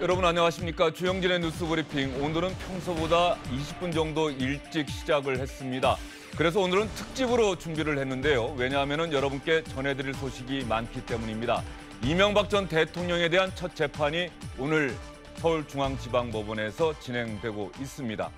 여러분 안녕하십니까. 주영진의 뉴스 브리핑. 오늘은 평소보다 20분 정도 일찍 시작을 했습니다. 그래서 오늘은 특집으로 준비를 했는데요. 왜냐하면 여러분께 전해드릴 소식이 많기 때문입니다. 이명박 전 대통령에 대한 첫 재판이 오늘 서울중앙지방법원에서 진행되고 있습니다.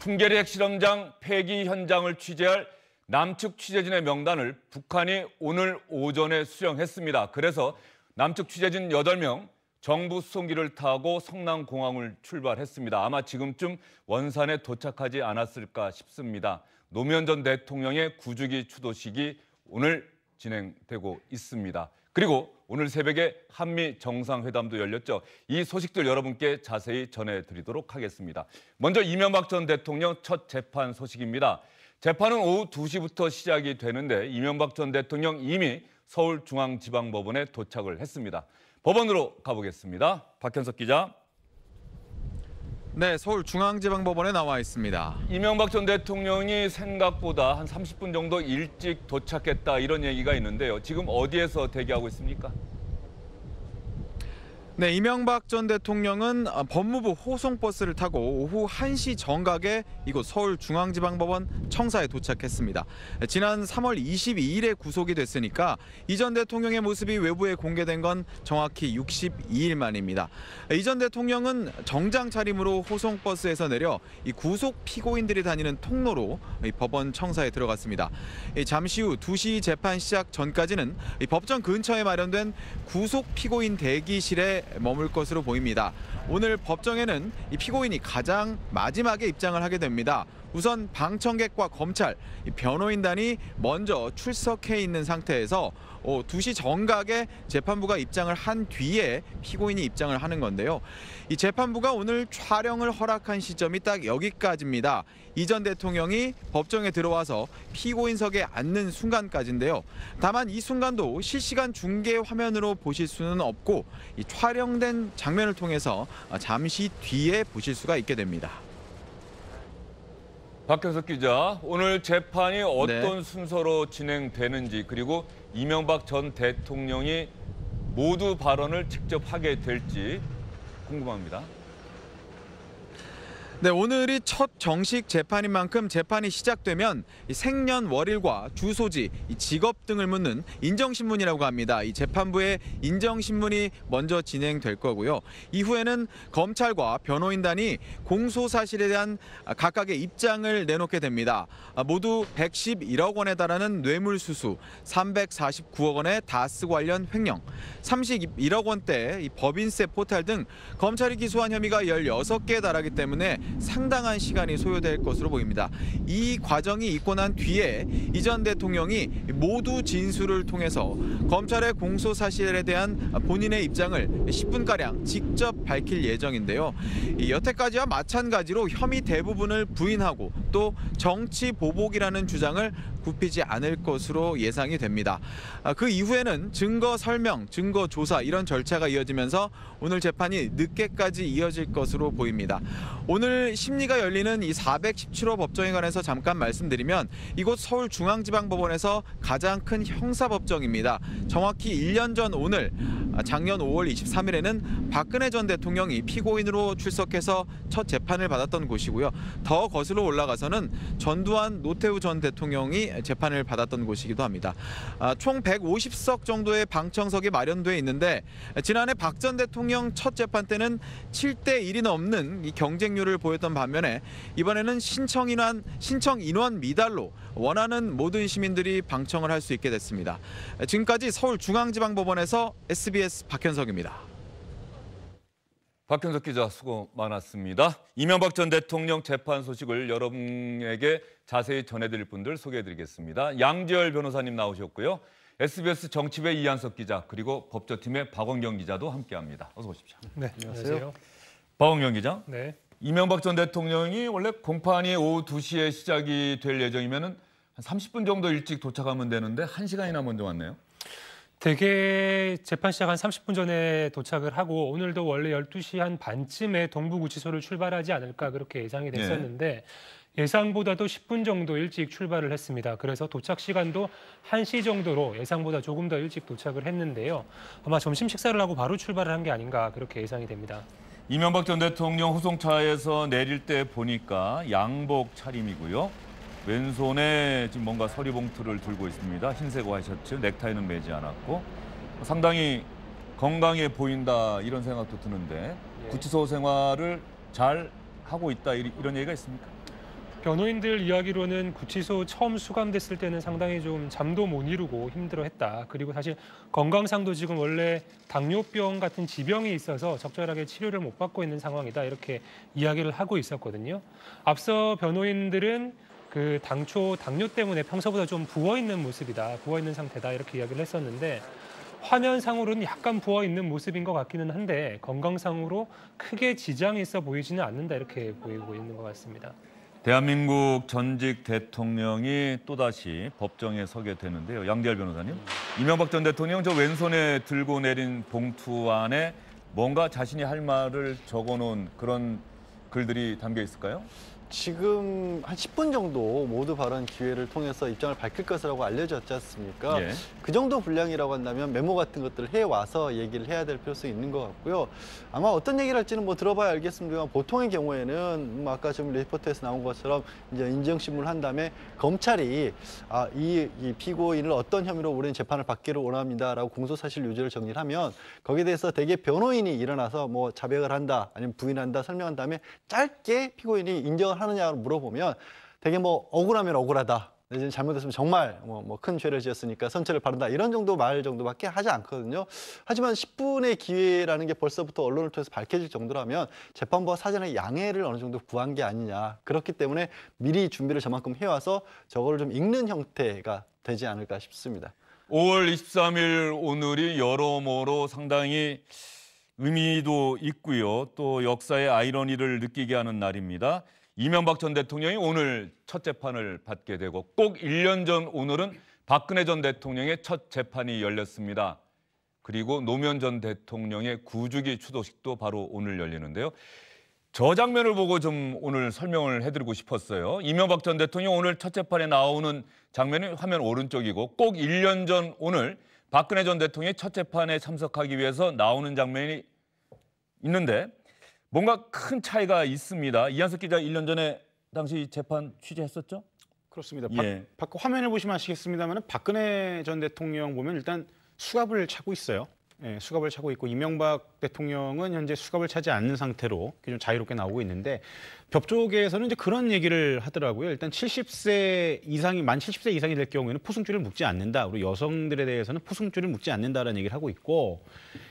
풍계리 핵실험장 폐기 현장을 취재할 남측 취재진의 명단을 북한이 오늘 오전에 수령했습니다. 그래서 남측 취재진 여명 정부 수송기를 타고 성남공항을 출발했습니다. 아마 지금쯤 원산에 도착하지 않았을까 싶습니다. 노무현 전 대통령의 구주기 추도식이 오늘 진행되고 있습니다. 그리고 오늘 새벽에 한미 정상회담도 열렸죠. 이 소식들 여러분께 자세히 전해드리도록 하겠습니다. 먼저 이명박 전 대통령 첫 재판 소식입니다. 재판은 오후 2시부터 시작이 되는데 이명박 전 대통령 이미 서울중앙지방법원에 도착을 했습니다. 법원으로 가보겠습니다. 박현석 기자. 네, 서울중앙지방법원에 나와 있습니다. 이명박 전 대통령이 생각보다 한 30분 정도 일찍 도착했다 이런 얘기가 있는데요. 지금 어디에서 대기하고 있습니까? 네, 이명박 전 대통령은 어, 법무부 호송버스를 타고 오후 1시 정각에 이곳 서울중앙지방법원 청사에 도착했습니다. 지난 3월 22일에 구속이 됐으니까 이 전 대통령의 모습이 외부에 공개된 건 정확히 62일 만입니다. 이 전 대통령은 정장 차림으로 호송버스에서 내려 이 구속 피고인들이 다니는 통로로 법원 청사에 들어갔습니다. 잠시 후 2시 재판 시작 전까지는 법정 근처에 마련된 구속 피고인 대기실에 머물 것으로 보입니다. 오늘 법정에는 피고인이 가장 마지막에 입장을 하게 됩니다. 우선 방청객과 검찰, 변호인단이 먼저 출석해 있는 상태에서 2시 어, 정각에 재판부가 입장을 한 뒤에 피고인이 입장을 하는 건데요. 이 재판부가 오늘 촬영을 허락한 시점이 딱 여기까지입니다. 이전 대통령이 법정에 들어와서 피고인석에 앉는 순간까지인데요. 다만 이 순간도 실시간 중계 화면으로 보실 수는 없고 이 촬영된 장면을 통해서 잠시 뒤에 보실 수가 있게 됩니다. 박현석 기자, 오늘 재판이 어떤 네. 순서로 진행되는지 그리고 이명박 전 대통령이 모두 발언을 직접 하게 될지 궁금합니다. 네, 오늘이 첫 정식 재판인 만큼 재판이 시작되면 생년월일과 주소지, 직업 등을 묻는 인정신문이라고 합니다. 이 재판부의 인정신문이 먼저 진행될 거고요. 이후에는 검찰과 변호인단이 공소 사실에 대한 각각의 입장을 내놓게 됩니다. 모두 111억 원에 달하는 뇌물수수, 349억 원의 다스 관련 횡령, 31억 원대 법인세 포탈 등 검찰이 기소한 혐의가 16개에 달하기 때문에 상당한 시간이 소요될 것으로 보입니다. 이 과정이 있고 난 뒤에 이전 대통령이 모두 진술을 통해서 검찰의 공소 사실에 대한 본인의 입장을 10분가량 직접 밝힐 예정인데요. 여태까지와 마찬가지로 혐의 대부분을 부인하고 또 정치 보복이라는 주장을 굽히지 않을 것으로 예상이 됩니다. 아, 그 이후에는 증거 설명, 증거 조사 이런 절차가 이어지면서 오늘 재판이 늦게까지 이어질 것으로 보입니다. 오늘 심리가 열리는 이 417호 법정에 관해서 잠깐 말씀드리면 이곳 서울중앙지방법원에서 가장 큰 형사법정입니다. 정확히 1년 전 오늘 아, 작년 5월 23일에는 박근혜 전 대통령이 피고인으로 출석해서 첫 재판을 받았던 곳이고요. 더 거슬러 올라가서는 전두환 노태우 전 대통령이 재판을 받았던 곳이기도 합니다. 아, 총 150석 정도의 방청석이 마련돼 있는데 지난해 박 전 대통령 첫 재판 때는 7대 1이 넘는 경쟁률을 보였던 반면에 이번에는 신청 인원 신청 인원 미달로 원하는 모든 시민들이 방청을 할 수 있게 됐습니다. 지금까지 서울중앙지방법원에서 SBS 박현석입니다. 박현석 기자 수고 많았습니다. 이명박 전 대통령 재판 소식을 여러분에게 자세히 전해드릴 분들 소개해드리겠습니다. 양지열 변호사님 나오셨고요. SBS 정치배 이한석 기자 그리고 법조팀의 박원경 기자도 함께합니다. 어서 오십시오. 네, 네 안녕하세요. 박원경 기자. 네. 이명박 전 대통령이 원래 공판이 오후 2시에 시작이 될 예정이면 한 30분 정도 일찍 도착하면 되는데 1시간이나 먼저 왔네요. 대개 재판 시작 한 30분 전에 도착을 하고 오늘도 원래 12시 한 반쯤에 동부구치소를 출발하지 않을까 그렇게 예상이 네. 됐었는데 예. 예상보다도 10분 정도 일찍 출발을 했습니다. 그래서 도착 시간도 1시 정도로 예상보다 조금 더 일찍 도착을 했는데요. 아마 점심 식사를 하고 바로 출발을 한 게 아닌가 그렇게 예상이 됩니다. 이명박 전 대통령 호송차에서 내릴 때 보니까 양복 차림이고요. 왼손에 지금 뭔가 서리봉투를 들고 있습니다. 흰색 와이셔츠, 넥타이는 매지 않았고 상당히 건강해 보인다 이런 생각도 드는데 예. 구치소 생활을 잘 하고 있다 이런 얘기가 있습니까? 변호인들 이야기로는 구치소 처음 수감됐을 때는 상당히 좀 잠도 못 이루고 힘들어했다. 그리고 사실 건강상도 지금 원래 당뇨병 같은 지병이 있어서 적절하게 치료를 못 받고 있는 상황이다. 이렇게 이야기를 하고 있었거든요. 앞서 변호인들은 그 당초 당뇨 때문에 평소보다 좀 부어 있는 모습이다, 부어 있는 상태다 이렇게 이야기를 했었는데 화면상으로는 약간 부어 있는 모습인 것 같기는 한데 건강상으로 크게 지장이 있어 보이지는 않는다 이렇게 보이고 있는 것 같습니다. 대한민국 전직 대통령이 또다시 법정에 서게 되는데요. 양대열 변호사님, 음. 이명박 전 대통령 저 왼손에 들고 내린 봉투 안에 뭔가 자신이 할 말을 적어놓은 그런 글들이 담겨 있을까요? 지금 한 10분 정도 모두 발언 기회를 통해서 입장을 밝힐 것이라고 알려졌지 않습니까? 예. 그 정도 분량이라고 한다면 메모 같은 것들을 해와서 얘기를 해야 될 필요성이 있는 것 같고요. 아마 어떤 얘기를 할지는 뭐 들어봐야 알겠습니다만 보통의 경우에는 뭐 아까 지금 리포트에서 나온 것처럼 이제 인정신문을 한 다음에 검찰이 아, 이, 이 피고인을 어떤 혐의로 우리는 재판을 받기를 원합니다라고 공소사실 유지를 정리를 하면 거기에 대해서 대개 변호인이 일어나서 뭐 자백을 한다 아니면 부인한다 설명한 다음에 짧게 피고인이 인정을 생각을 하느냐고 물어보면 되게 뭐 억울하면 억울하다. 내지 잘못했으면 정말 뭐, 뭐 큰 죄를 지었으니까 선처를 바른다 이런 정도 말 정도밖에 하지 않거든요. 하지만 10분의 기회라는 게 벌써부터 언론을 통해서 밝혀질 정도라면 재판부와 사전에 양해를 어느 정도 구한 게 아니냐. 그렇기 때문에 미리 준비를 저만큼 해와서 저거를 좀 읽는 형태가 되지 않을까 싶습니다. 5월 23일 오늘이 여러모로 상당히 의미도 있고요. 또 역사의 아이러니를 느끼게 하는 날입니다. 이명박 전 대통령이 오늘 첫 재판을 받게 되고 꼭 1년 전 오늘은 박근혜 전 대통령의 첫 재판이 열렸습니다. 그리고 노무현 전 대통령의 구주기 추도식도 바로 오늘 열리는데요. 저 장면을 보고 좀 오늘 설명을 해드리고 싶었어요. 이명박 전 대통령 오늘 첫 재판에 나오는 장면이 화면 오른쪽이고 꼭 1년 전 오늘 박근혜 전 대통령이 첫 재판에 참석하기 위해서 나오는 장면이 있는데 뭔가 큰 차이가 있습니다. 이한석 기자 1년 전에 당시 재판 취재했었죠? 그렇습니다. 예. 박, 박, 화면을 보시면 아시겠습니다만 박근혜 전 대통령 보면 일단 수갑을 차고 있어요. 예, 수갑을 차고 있고 이명박 대통령은 현재 수갑을 차지 않는 상태로 좀 자유롭게 나오고 있는데 벽조계에서는 이제 그런 얘기를 하더라고요. 일단 70세 이상이 만 70세 이상이 될 경우에는 포승줄을 묶지 않는다. 우리 여성들에 대해서는 포승줄을 묶지 않는다라는 얘기를 하고 있고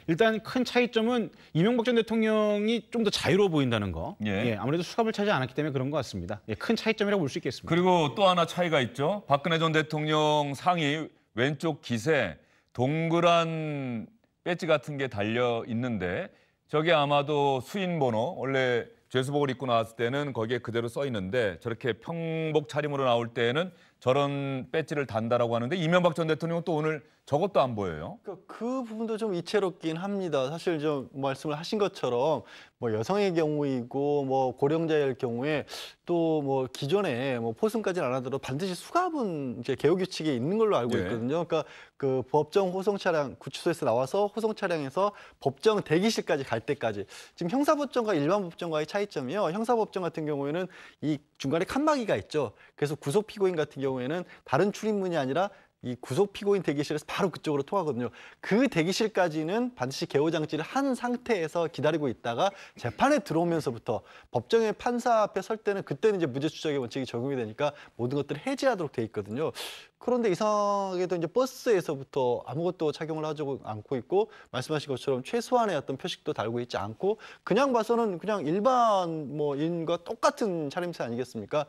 일단 큰 차이점은 이명박 전 대통령이 좀 더 자유로워 보인다는 거. 예. 예. 아무래도 수갑을 차지 않았기 때문에 그런 것 같습니다. 예, 큰 차이점이라고 볼 수 있겠습니다. 그리고 또 하나 차이가 있죠. 박근혜 전 대통령 상의 왼쪽 기세 동그란 배지 같은 게 달려 있는데 저게 아마도 수인 번호 원래 죄수복을 입고 나왔을 때는 거기에 그대로 써 있는데 저렇게 평복 차림으로 나올 때는 에 저런 배지를 단다라고 하는데 이명박 전 대통령은 또 오늘 저것도 안 보여요. 그러니까 그 부분도 좀 이채롭긴 합니다. 사실 좀 말씀을 하신 것처럼 뭐 여성의 경우이고 뭐 고령자일 경우에 또 뭐 기존에 뭐 포승까지는 안 하더라도 반드시 수갑은 이제 개요 규칙에 있는 걸로 알고 예. 있거든요. 그러니까 그 법정 호송 차량 구치소에서 나와서 호송 차량에서 법정 대기실까지 갈 때까지 지금 형사 법정과 일반 법정과의 차이점이요. 형사 법정 같은 경우에는 이 중간에 칸막이가 있죠. 그래서 구속 피고인 같은 경우에는 다른 출입문이 아니라 이 구속 피고인 대기실에서 바로 그쪽으로 통하거든요. 그 대기실까지는 반드시 개호 장치를 한 상태에서 기다리고 있다가 재판에 들어오면서부터 법정의 판사 앞에 설 때는 그때는 이제 무죄 추적의 원칙이 적용이 되니까 모든 것들을 해제하도록 돼 있거든요. 그런데 이상하게도 이제 버스에서부터 아무것도 착용을 하지 않고 있고 말씀하신 것처럼 최소한의 어떤 표식도 달고 있지 않고 그냥 봐서는 그냥 일반 뭐 인과 똑같은 차림새 아니겠습니까?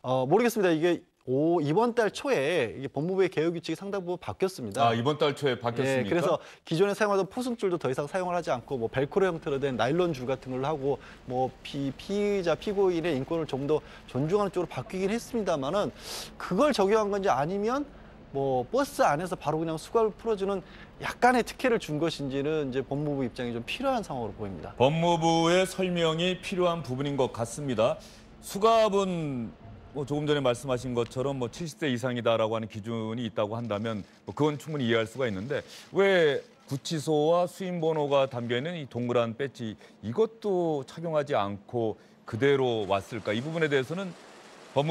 어, 모르겠습니다. 이게 오, 이번 달 초에 법무부의 개혁 규칙이 상당부 분 바뀌었습니다. 아, 이번 달 초에 바뀌었습니까? 예, 그래서 기존에 사용하던 포승줄도 더 이상 사용을 하지 않고 뭐 벨크로 형태로 된 나일론 줄 같은 걸 하고 뭐 피, 피의자 피고인의 인권을 좀 더 존중하는 쪽으로 바뀌긴 했습니다만은 그걸 적용한 건지 아니면 뭐 버스 안에서 바로 그냥 수갑을 풀어주는 약간의 특혜를 준 것인지는 이제 법무부 입장이 좀 필요한 상황으로 보입니다. 법무부의 설명이 필요한 부분인 것 같습니다. 수갑은 뭐 조금 전에 말씀하신 것처럼 뭐 70세 이상이다라고 하는 기준이 있다고 한다면 뭐 그건 충분히 이해할 수가 있는데 왜 구치소와 수임번호가 담겨 있는 이 동그란 배지 이것도 착용하지 않고 그대로 왔을까? 이 부분에 대해서는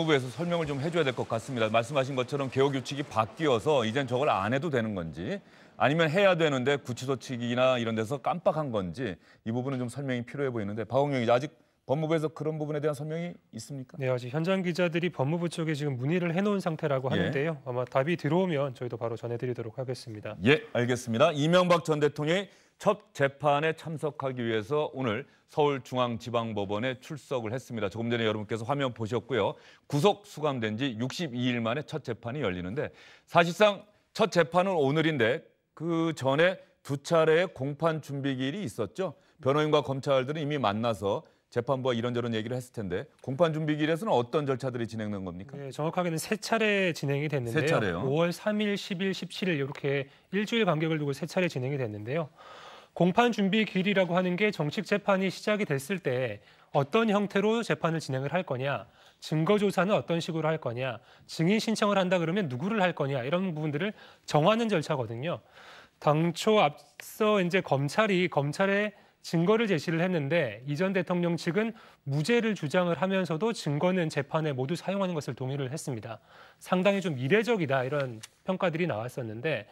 법무부에서 설명을 좀 해줘야 될 것 같습니다. 말씀하신 것처럼 개호 규칙이 바뀌어서 이젠 저걸 안 해도 되는 건지 아니면 해야 되는데 구치소 측이나 이런 데서 깜빡한 건지 이 부분은 좀 설명이 필요해 보이는데 박홍영 이 아직 법무부에서 그런 부분에 대한 설명이 있습니까? 네, 아직 현장 기자들이 법무부 쪽에 지금 문의를 해놓은 상태라고 예. 하는데요. 예. 아마 답이 들어오면 저희도 바로 전해드리도록 하겠습니다. 예, 알겠습니다. 이명박 전 대통령이 첫 재판에 참석하기 위해서 오늘 서울중앙지방법원에 출석을 했습니다. 조금 전에 여러분께서 화면 보셨고요. 구속 수감된 지 62일 만에 첫 재판이 열리는데 사실상 첫 재판은 오늘인데 그 전에 두 차례의 공판 준비기일이 있었죠. 변호인과 검찰들은 이미 만나서 재판부와 뭐 이런저런 얘기를 했을 텐데 공판 준비길에서는 어떤 절차들이 진행된 겁니까? 네, 정확하게는 세 차례 진행이 됐는데요. 세 차례요? 5월 3일, 10일, 17일 이렇게 일주일 간격을 두고 세 차례 진행이 됐는데요. 공판 준비 기이라고 하는 게 정식 재판이 시작이 됐을 때 어떤 형태로 재판을 진행을 할 거냐, 증거 조사는 어떤 식으로 할 거냐, 증인 신청을 한다 그러면 누구를 할 거냐 이런 부분들을 정하는 절차거든요. 당초 앞서 이제 검찰이 검찰의 증거를 제시를 했는데 이전 대통령 측은 무죄를 주장을 하면서도 증거는 재판에 모두 사용하는 것을 동의를 했습니다. 상당히 좀 이례적이다 이런 평가들이 나왔었는데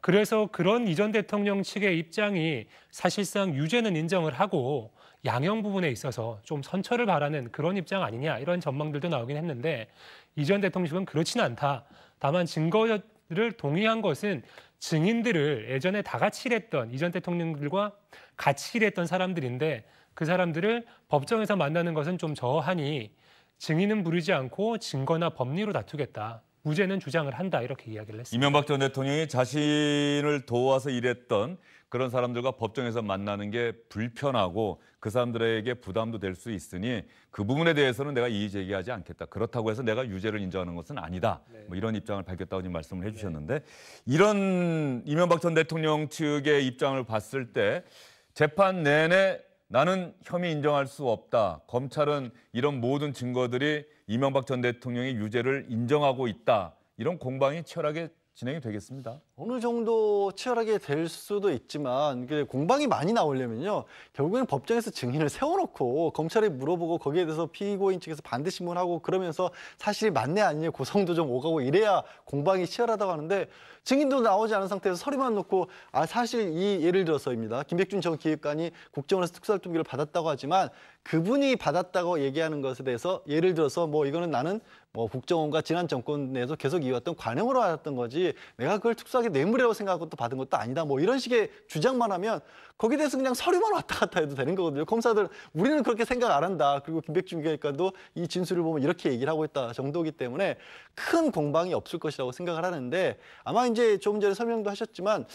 그래서 그런 이전 대통령 측의 입장이 사실상 유죄는 인정을 하고 양형 부분에 있어서 좀 선처를 바라는 그런 입장 아니냐 이런 전망들도 나오긴 했는데 이전 대통령 측은 그렇지는 않다. 다만 증거 것을 동의한 것은 증인들을 예전에 다 같이 일했던 이전 대통령들과 같이 일했던 사람들인데 그 사람들을 법정에서 만나는 것은 좀 저하니 증인은 부르지 않고 증거나 법리로 다투겠다. 무죄는 주장을 한다 이렇게 이야기를 했습니다. 이명박 전 대통령이 자신을 도와서 일했던 그런 사람들과 법정에서 만나는 게 불편하고 그 사람들에게 부담도 될 수 있으니 그 부분에 대해서는 내가 이의 제기하지 않겠다. 그렇다고 해서 내가 유죄를 인정하는 것은 아니다. 네. 뭐 이런 입장을 밝혔다고 지금 말씀을 네. 해주셨는데 이런 이명박 전 대통령 측의 입장을 봤을 때 재판 내내 나는 혐의 인정할 수 없다. 검찰은 이런 모든 증거들이 이명박 전 대통령의 유죄를 인정하고 있다. 이런 공방이 치열하게 진행이 되겠습니다. 어느 정도 치열하게 될 수도 있지만 공방이 많이 나오려면요. 결국에는 법정에서 증인을 세워놓고 검찰에 물어보고 거기에 대해서 피고인 측에서 반드시문 하고 그러면서 사실이 맞네 아니냐 고성도 좀 오가고 이래야 공방이 치열하다고 하는데 증인도 나오지 않은 상태에서 서류만 놓고 아 사실 이 예를 들어서입니다. 김백준 전 기획관이 국정원에서 특수활동비를 받았다고 하지만 그분이 받았다고 얘기하는 것에 대해서 예를 들어서 뭐 이거는 나는 뭐 국정원과 지난 정권 내에서 계속 이어왔던 관행으로 알았던 거지 내가 그걸 특수하게 뇌물이라고 생각하고 또 받은 것도 아니다 뭐 이런 식의 주장만 하면 거기에 대해서 그냥 서류만 왔다 갔다 해도 되는 거거든요 검사들 우리는 그렇게 생각 안 한다 그리고 김백준 교육관도 이 진술을 보면 이렇게 얘기를 하고 있다 정도기 이 때문에 큰 공방이 없을 것이라고 생각을 하는데 아마 이제 조금 전에 설명도 하셨지만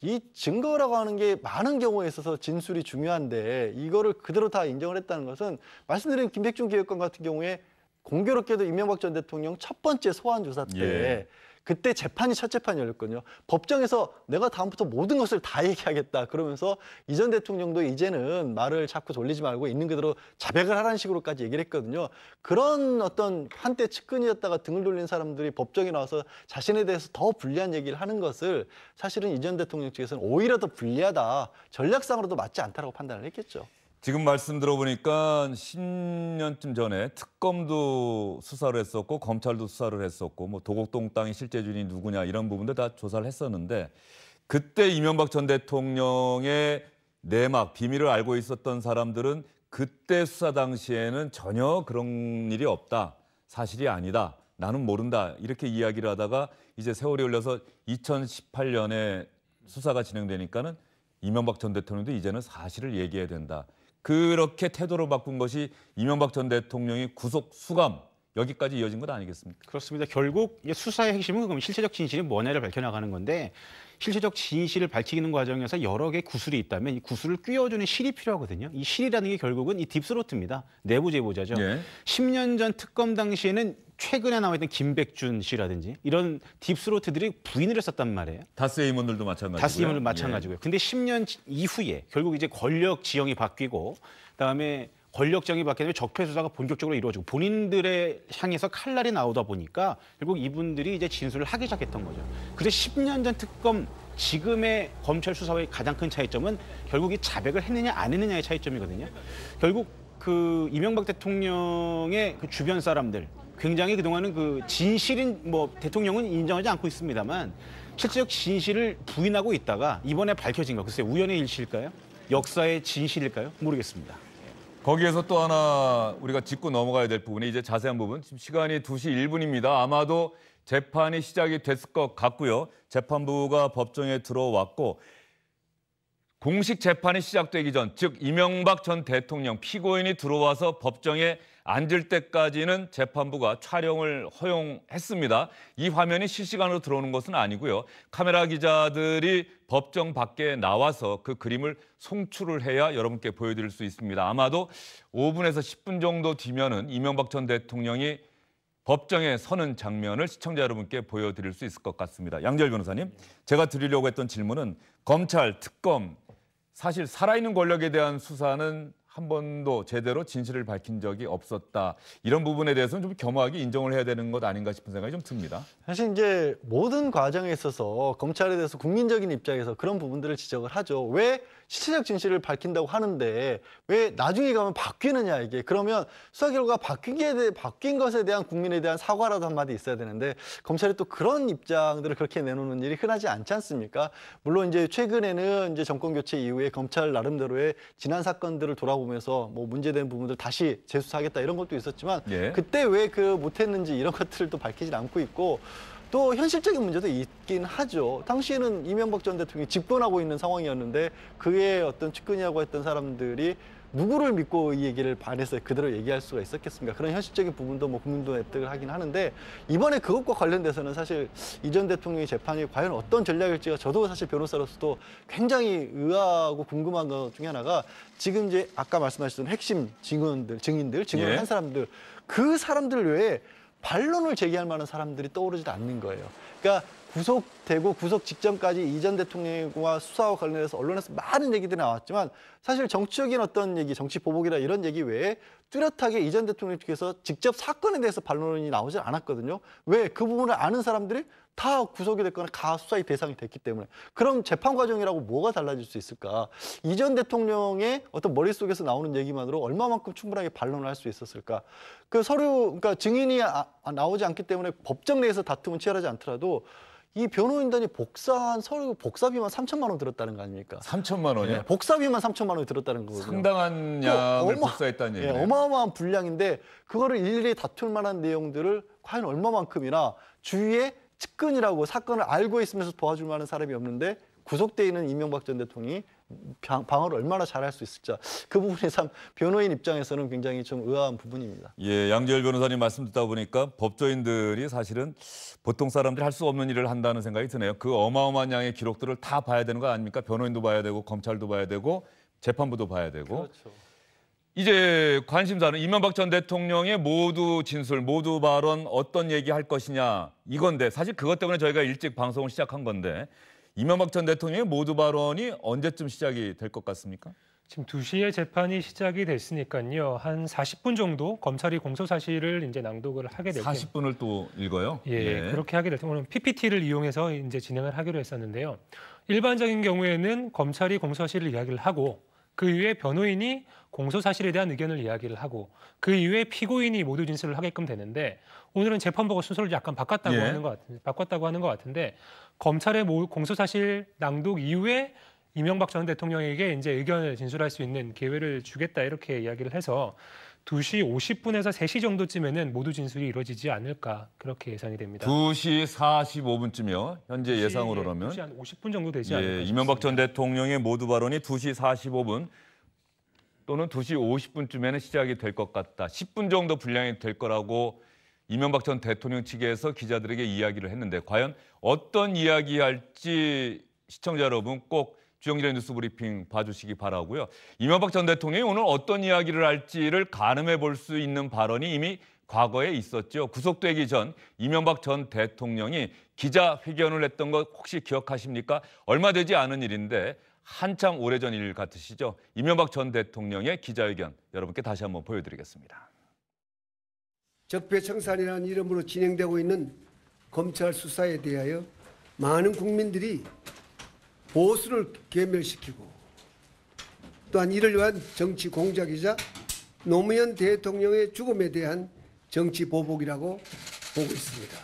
이 증거라고 하는 게 많은 경우에 있어서 진술이 중요한데 이거를 그대로 다 인정을 했다는 것은 말씀드린 김백준 기획관 같은 경우에 공교롭게도 이명박 전 대통령 첫 번째 소환 조사 때 예. 그때 재판이 첫 재판이 열렸거든요. 법정에서 내가 다음부터 모든 것을 다 얘기하겠다 그러면서 이전 대통령도 이제는 말을 자꾸 돌리지 말고 있는 그대로 자백을 하라는 식으로까지 얘기를 했거든요. 그런 어떤 한때 측근이었다가 등을 돌린 사람들이 법정에 나와서 자신에 대해서 더 불리한 얘기를 하는 것을 사실은 이전 대통령 측에서는 오히려 더 불리하다 전략상으로도 맞지 않다라고 판단을 했겠죠. 지금 말씀 들어보니까 10년쯤 전에 특검도 수사를 했었고 검찰도 수사를 했었고 뭐 도곡동 땅이 실제 주인이 누구냐 이런 부분들 다 조사를 했었는데 그때 이명박 전 대통령의 내막 비밀을 알고 있었던 사람들은 그때 수사 당시에는 전혀 그런 일이 없다. 사실이 아니다. 나는 모른다. 이렇게 이야기를 하다가 이제 세월이 흘려서 2018년에 수사가 진행되니까는 이명박 전 대통령도 이제는 사실을 얘기해야 된다. 그렇게 태도로 바꾼 것이 이명박 전 대통령의 구속 수감 여기까지 이어진 것 아니겠습니까? 그렇습니다. 결국 수사의 핵심은 그럼 실체적 진실이 뭐냐를 밝혀나가는 건데 실체적 진실을 밝히는 과정에서 여러 개의 구슬이 있다면 이 구슬을 끼워주는 실이 필요하거든요. 이 실이라는 게 결국은 이 딥스로트입니다. 내부 제보자죠. 예. 10년 전 특검 당시에는 최근에 나와있던 김백준 씨라든지 이런 딥스로트들이 부인을 했었단 말이에요. 다스 임원들도 마찬가지고요. 다스 임원들 예. 마찬가지고요. 예. 근데 10년 이후에 결국 이제 권력 지형이 바뀌고 그다음에 권력정이 바뀌면 적폐 수사가 본격적으로 이루어지고 본인들의 향해서 칼날이 나오다 보니까 결국 이분들이 이제 진술을 하기 시작했던 거죠. 그래서 10년 전 특검 지금의 검찰 수사의 가장 큰 차이점은 결국 이 자백을 했느냐 안 했느냐의 차이점이거든요. 결국 그 이명박 대통령의 그 주변 사람들 굉장히 그동안은 그 진실인 뭐 대통령은 인정하지 않고 있습니다만 실질적 진실을 부인하고 있다가 이번에 밝혀진 거 글쎄 우연의 일치일까요? 역사의 진실일까요? 모르겠습니다. 거기에서 또 하나 우리가 짚고 넘어가야 될 부분이 이제 자세한 부분. 지금 시간이 2시 1분입니다. 아마도 재판이 시작이 됐을 것 같고요. 재판부가 법정에 들어왔고 공식 재판이 시작되기 전, 즉 이명박 전 대통령 피고인이 들어와서 법정에 앉을 때까지는 재판부가 촬영을 허용했습니다. 이 화면이 실시간으로 들어오는 것은 아니고요. 카메라 기자들이 법정 밖에 나와서 그 그림을 송출을 해야 여러분께 보여드릴 수 있습니다. 아마도 5분에서 10분 정도 뒤면은 이명박 전 대통령이 법정에 서는 장면을 시청자 여러분께 보여드릴 수 있을 것 같습니다. 양절 변호사님, 제가 드리려고 했던 질문은 검찰, 특검, 사실 살아있는 권력에 대한 수사는 한 번도 제대로 진실을 밝힌 적이 없었다. 이런 부분에 대해서는 좀 겸허하게 인정을 해야 되는 것 아닌가 싶은 생각이 좀 듭니다. 사실 이제 모든 과정에 있어서 검찰에 대해서 국민적인 입장에서 그런 부분들을 지적을 하죠. 왜 실체적 진실을 밝힌다고 하는데 왜 나중에 가면 바뀌느냐 이게 그러면 수사 결과바뀌게에대 바뀐 것에 대한 국민에 대한 사과라도 한마디 있어야 되는데 검찰이 또 그런 입장들을 그렇게 내놓는 일이 흔하지 않지 않습니까? 물론 이제 최근에는 이제 정권 교체 이후에 검찰 나름대로의 지난 사건들을 돌아보면 보면서 뭐 문제된 부분들 다시 재수사하겠다 이런 것도 있었지만 예. 그때 왜 그 못했는지 이런 것들을 또밝히진 않고 있고 또 현실적인 문제도 있긴 하죠. 당시에는 이명박 전 대통령이 집권하고 있는 상황이었는데 그의 어떤 측근이라고 했던 사람들이 누구를 믿고 이 얘기를 반해서 그대로 얘기할 수가 있었겠습니까? 그런 현실적인 부분도 뭐 국민도 획득을 하긴 하는데 이번에 그것과 관련돼서는 사실 이전 대통령의 재판이 과연 어떤 전략일지가 저도 사실 변호사로서도 굉장히 의아하고 궁금한 것 중에 하나가 지금 이제 아까 말씀하셨던 핵심 증언들, 증인들, 증언을 예. 한 사람들 그 사람들 외에 반론을 제기할 만한 사람들이 떠오르지도 않는 거예요. 그러니까 구속되고 구속 직전까지 이전 대통령과 수사와 관련해서 언론에서 많은 얘기들이 나왔지만 사실 정치적인 어떤 얘기, 정치 보복이나 이런 얘기 외에 뚜렷하게 이전 대통령 측에서 직접 사건에 대해서 반론이 나오질 않았거든요. 왜? 그 부분을 아는 사람들이 다 구속이 됐거나 가수사의 대상이 됐기 때문에 그럼 재판 과정이라고 뭐가 달라질 수 있을까? 이전 대통령의 어떤 머릿속에서 나오는 얘기만으로 얼마만큼 충분하게 반론을 할 수 있었을까? 그 서류, 그러니까 증인이 아, 아, 나오지 않기 때문에 법정 내에서 다툼은 치열하지 않더라도 이 변호인단이 복사한 서류 복사비만 3천만 원 들었다는 거 아닙니까? 3천만 원이요? 예, 복사비만 3천만 원 들었다는 거거든요. 상당한 어, 양을 어마, 복사했다는 얘기예요. 예, 어마어마한 분량인데 그거를 일일이 다툴 만한 내용들을 과연 얼마만큼이나 주위에 측근이라고 사건을 알고 있으면서 도와줄 만한 사람이 없는데 구속돼 있는 이명박 전 대통령이 방어를 얼마나 잘할 수 있을지 그 부분이 참 변호인 입장에서는 굉장히 좀 의아한 부분입니다. 예, 양재열 변호사님 말씀 듣다 보니까 법조인들이 사실은 보통 사람들이 할수 없는 일을 한다는 생각이 드네요. 그 어마어마한 양의 기록들을 다 봐야 되는 거 아닙니까? 변호인도 봐야 되고 검찰도 봐야 되고 재판부도 봐야 되고. 그렇죠. 이제 관심사는 이명박 전 대통령의 모두 진술, 모두 발언 어떤 얘기 할 것이냐 이건데 사실 그것 때문에 저희가 일찍 방송을 시작한 건데 이명박 전 대통령의 모두 발언이 언제쯤 시작이 될 것 같습니까? 지금 2시에 재판이 시작이 됐으니까요. 한 40분 정도 검찰이 공소 사실을 이제 낭독을 하게 될 40분을 또 읽어요? 예, 예. 그렇게 하게 될경는 PPT를 이용해서 이제 진행을 하기로 했었는데요. 일반적인 경우에는 검찰이 공소 사실을 이야기를 하고 그 이후에 변호인이 공소 사실에 대한 의견을 이야기를 하고 그 이후에 피고인이 모두 진술을 하게끔 되는데 오늘은 재판부가 순서를 약간 바꿨다고 예. 하는 것 같은 바꿨다고 하는 것 같은데 검찰의 공소사실 낭독 이후에 이명박 전 대통령에게 이제 의견을 진술할 수 있는 기회를 주겠다 이렇게 이야기를 해서 2시 50분에서 3시 정도쯤에는 모두 진술이 이루어지지 않을까 그렇게 예상이 됩니다. 2시 45분쯤이요. 현재 2시, 예상으로라면 2시 한 50분 정도 되지 예, 않을까. 이명박 전 대통령의 모두 발언이 2시 45분 또는 2시 50분쯤에는 시작이 될 것 같다. 10분 정도 분량이 될 거라고 이명박 전 대통령 측에서 기자들에게 이야기를 했는데 과연 어떤 이야기 할지 시청자 여러분 꼭 주영진의 뉴스 브리핑 봐주시기 바라고요. 이명박 전 대통령이 오늘 어떤 이야기를 할지를 가늠해 볼 수 있는 발언이 이미 과거에 있었죠. 구속되기 전 이명박 전 대통령이 기자회견을 했던 것 혹시 기억하십니까? 얼마 되지 않은 일인데 한참 오래전 일 같으시죠? 이명박 전 대통령의 기자회견 여러분께 다시 한번 보여드리겠습니다. 적폐청산이라는 이름으로 진행되고 있는 검찰 수사에 대하여 많은 국민들이 보수를 개멸시키고 또한 이를 위한 정치 공작이자 노무현 대통령의 죽음에 대한 정치 보복이라고 보고 있습니다.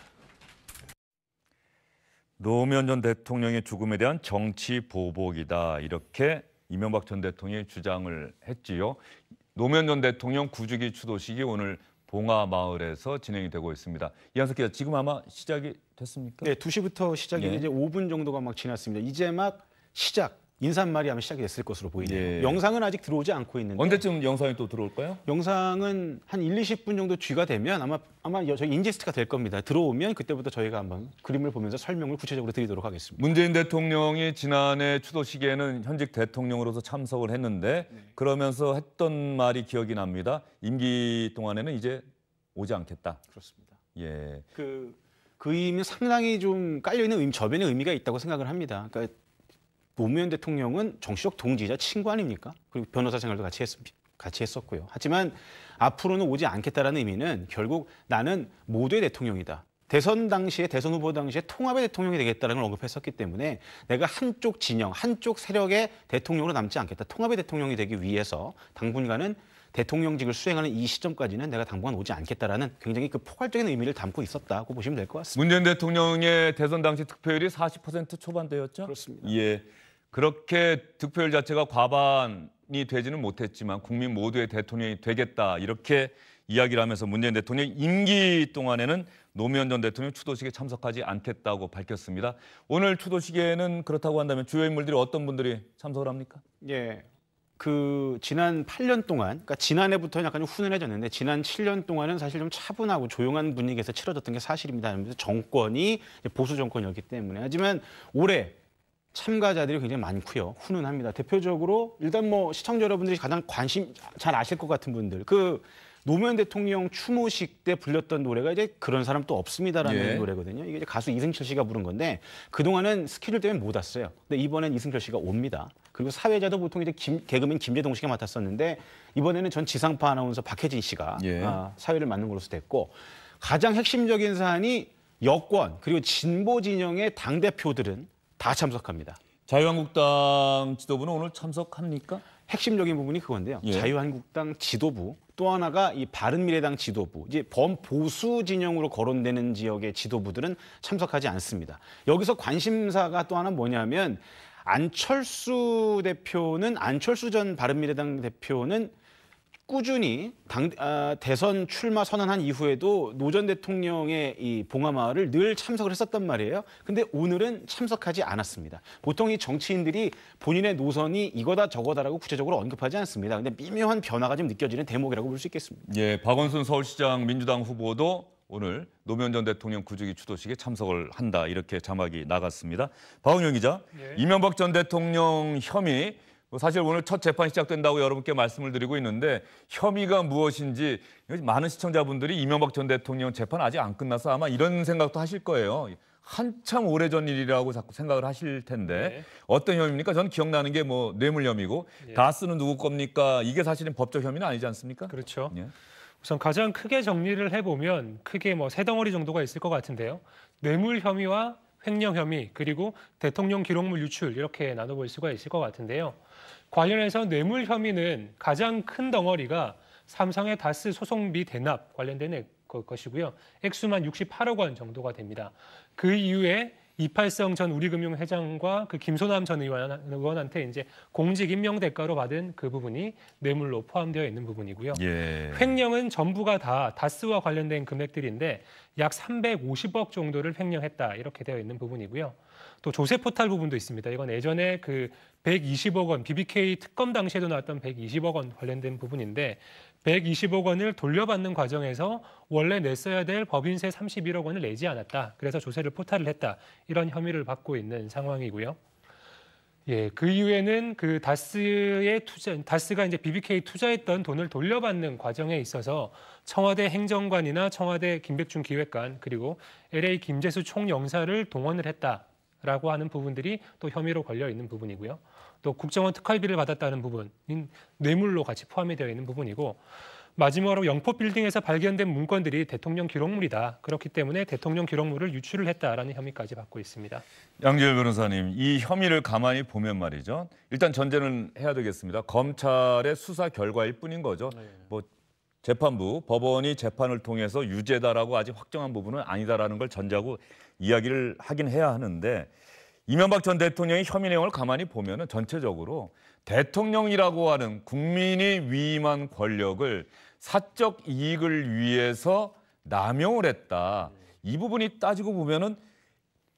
노무현 전 대통령의 죽음에 대한 정치 보복이다 이렇게 이명박 전 대통령이 주장을 했지요. 노무현 전 대통령 구주기 추도식이 오늘 봉화마을에서 진행이 되고 있습니다. 이한석 기자, 지금 아마 시작이 됐습니까? 네, 2시부터 시작이 예. 이제 5분 정도가 막 지났습니다. 이제 막 시작, 인사말이 아마 시작이 됐을 것으로 보이네요. 예. 영상은 아직 들어오지 않고 있는데 언제쯤 영상이 또 들어올까요? 영상은 한 1, 20분 정도 쥐가 되면 아마 아마 저희 인제스트가 될 겁니다. 들어오면 그때부터 저희가 한번 그림을 보면서 설명을 구체적으로 드리도록 하겠습니다. 문재인 대통령이 지난해 추도식에는 현직 대통령으로서 참석을 했는데 그러면서 했던 말이 기억이 납니다. 임기 동안에는 이제 오지 않겠다. 그렇습니다. 예. 그, 그 의미는 상당히 좀 깔려있는 의미, 저변의 의미가 있다고 생각을 합니다. 그러니까 노무현 대통령은 정치적 동지이자 친구 아닙니까? 그리고 변호사 생활도 같이 했습니다. 같이 했었고요. 하지만 앞으로는 오지 않겠다라는 의미는 결국 나는 모두의 대통령이다. 대선 당시에 대선 후보 당시에 통합의 대통령이 되겠다는 걸 언급했었기 때문에 내가 한쪽 진영, 한쪽 세력의 대통령으로 남지 않겠다. 통합의 대통령이 되기 위해서 당분간은 대통령직을 수행하는 이 시점까지는 내가 당분간 오지 않겠다라는 굉장히 그 포괄적인 의미를 담고 있었다고 보시면 될 것 같습니다. 문재인 대통령의 대선 당시 득표율이 40% 초반대였죠? 그렇습니다. 예. 그렇게 득표율 자체가 과반이 되지는 못했지만 국민 모두의 대통령이 되겠다 이렇게 이야기를 하면서 문재인 대통령 임기 동안에는 노무현 전 대통령 추도식에 참석하지 않겠다고 밝혔습니다. 오늘 추도식에는 그렇다고 한다면 주요 인물들이 어떤 분들이 참석을 합니까? 예. 그 지난 8년 동안, 그러니까 지난해부터 약간 좀 훈훈해졌는데 지난 7년 동안은 사실 좀 차분하고 조용한 분위기에서 치러졌던 게 사실입니다. 하면서 정권이 보수 정권이었기 때문에 하지만 올해 참가자들이 굉장히 많고요. 훈훈합니다. 대표적으로 일단 뭐 시청자 여러분들이 가장 관심 잘 아실 것 같은 분들 그 노무현 대통령 추모식 때 불렸던 노래가 이제 그런 사람 또 없습니다라는 예. 노래거든요. 이게 이제 가수 이승철 씨가 부른 건데 그동안은 스케줄 때문에 못 왔어요. 근데 이번엔 이승철 씨가 옵니다. 그리고 사회자도 보통 이제 김, 개그맨 김재동 씨가 맡았었는데 이번에는 전 지상파 아나운서 박혜진 씨가 예. 아, 사회를 맡는 걸로서 됐고 가장 핵심적인 사안이 여권 그리고 진보 진영의 당 대표들은 다 참석합니다. 자유한국당 지도부는 오늘 참석합니까? 핵심적인 부분이 그건데요. 예. 자유한국당 지도부 또 하나가 이 바른미래당 지도부 이제 범보수 진영으로 거론되는 지역의 지도부들은 참석하지 않습니다. 여기서 관심사가 또 하나 뭐냐면 안철수 대표는 안철수 전 바른미래당 대표는 꾸준히 당, 아, 대선 출마 선언한 이후에도 노 전 대통령의 이봉하마을을늘 참석을 했었단 말이에요. 근데 오늘은 참석하지 않았습니다. 보통 이 정치인들이 본인의 노선이 이거다 저거다라고 구체적으로 언급하지 않습니다. 근데 미묘한 변화가 좀 느껴지는 대목이라고 볼 수 있겠습니다. 예, 박원순 서울시장 민주당 후보도 오늘 노무현 전 대통령 구주기 추도식에 참석을 한다 이렇게 자막이 나갔습니다. 박원영 기자, 예. 이명박 전 대통령 혐의 뭐 사실 오늘 첫 재판 시작된다고 여러분께 말씀을 드리고 있는데 혐의가 무엇인지 많은 시청자분들이 이명박 전 대통령 재판 아직 안 끝나서 아마 이런 생각도 하실 거예요. 한참 오래전 일이라고 자꾸 생각을 하실 텐데 네. 어떤 혐의입니까? 저는 기억나는 게뭐 뇌물 혐의고 네. 다스는 누구 겁니까? 이게 사실은 법적 혐의는 아니지 않습니까? 그렇죠. 예. 우선 가장 크게 정리를 해보면 크게 뭐세 덩어리 정도가 있을 것 같은데요. 뇌물 혐의와 횡령 혐의 그리고 대통령 기록물 유출 이렇게 나눠볼 수가 있을 것 같은데요. 관련해서 뇌물 혐의는 가장 큰 덩어리가 삼성의 다스 소송비 대납 관련된 것이고요. 액수만 68억 원 정도가 됩니다. 그 이후에 이팔성 전 우리금융 회장과 그 김소남 전 의원, 의원한테 이제 공직 임명 대가로 받은 그 부분이 뇌물로 포함되어 있는 부분이고요. 예. 횡령은 전부가 다 다스와 관련된 금액들인데 약 350억 정도를 횡령했다 이렇게 되어 있는 부분이고요. 또 조세 포탈 부분도 있습니다. 이건 예전에 그 120억 원 BBK 특검 당시에도 나왔던 120억 원 관련된 부분인데 120억 원을 돌려받는 과정에서 원래 냈어야 될 법인세 31억 원을 내지 않았다. 그래서 조세를 포탈을 했다. 이런 혐의를 받고 있는 상황이고요. 예, 그 이후에는 그 다스의 투자, 다스가 이제 BBK 투자했던 돈을 돌려받는 과정에 있어서 청와대 행정관이나 청와대 김백준 기획관 그리고 LA 김재수 총영사를 동원을 했다. 라고 하는 부분들이 또 혐의로 걸려 있는 부분이고요. 또 국정원 특활비를 받았다는 부분인 뇌물로 같이 포함이 되어 있는 부분이고 마지막으로 영포 빌딩에서 발견된 문건들이 대통령 기록물이다. 그렇기 때문에 대통령 기록물을 유출을 했다라는 혐의까지 받고 있습니다. 양지열 변호사님, 이 혐의를 가만히 보면 말이죠. 일단 전제는 해야 되겠습니다. 검찰의 수사 결과일 뿐인 거죠. 네. 뭐 재판부, 법원이 재판을 통해서 유죄다라고 아직 확정한 부분은 아니다라는 걸 전제하고 이야기를 하긴 해야 하는데 이명박 전 대통령의 혐의 내용을 가만히 보면 전체적으로 대통령이라고 하는 국민이 위임한 권력을 사적 이익을 위해서 남용을 했다. 이 부분이 따지고 보면은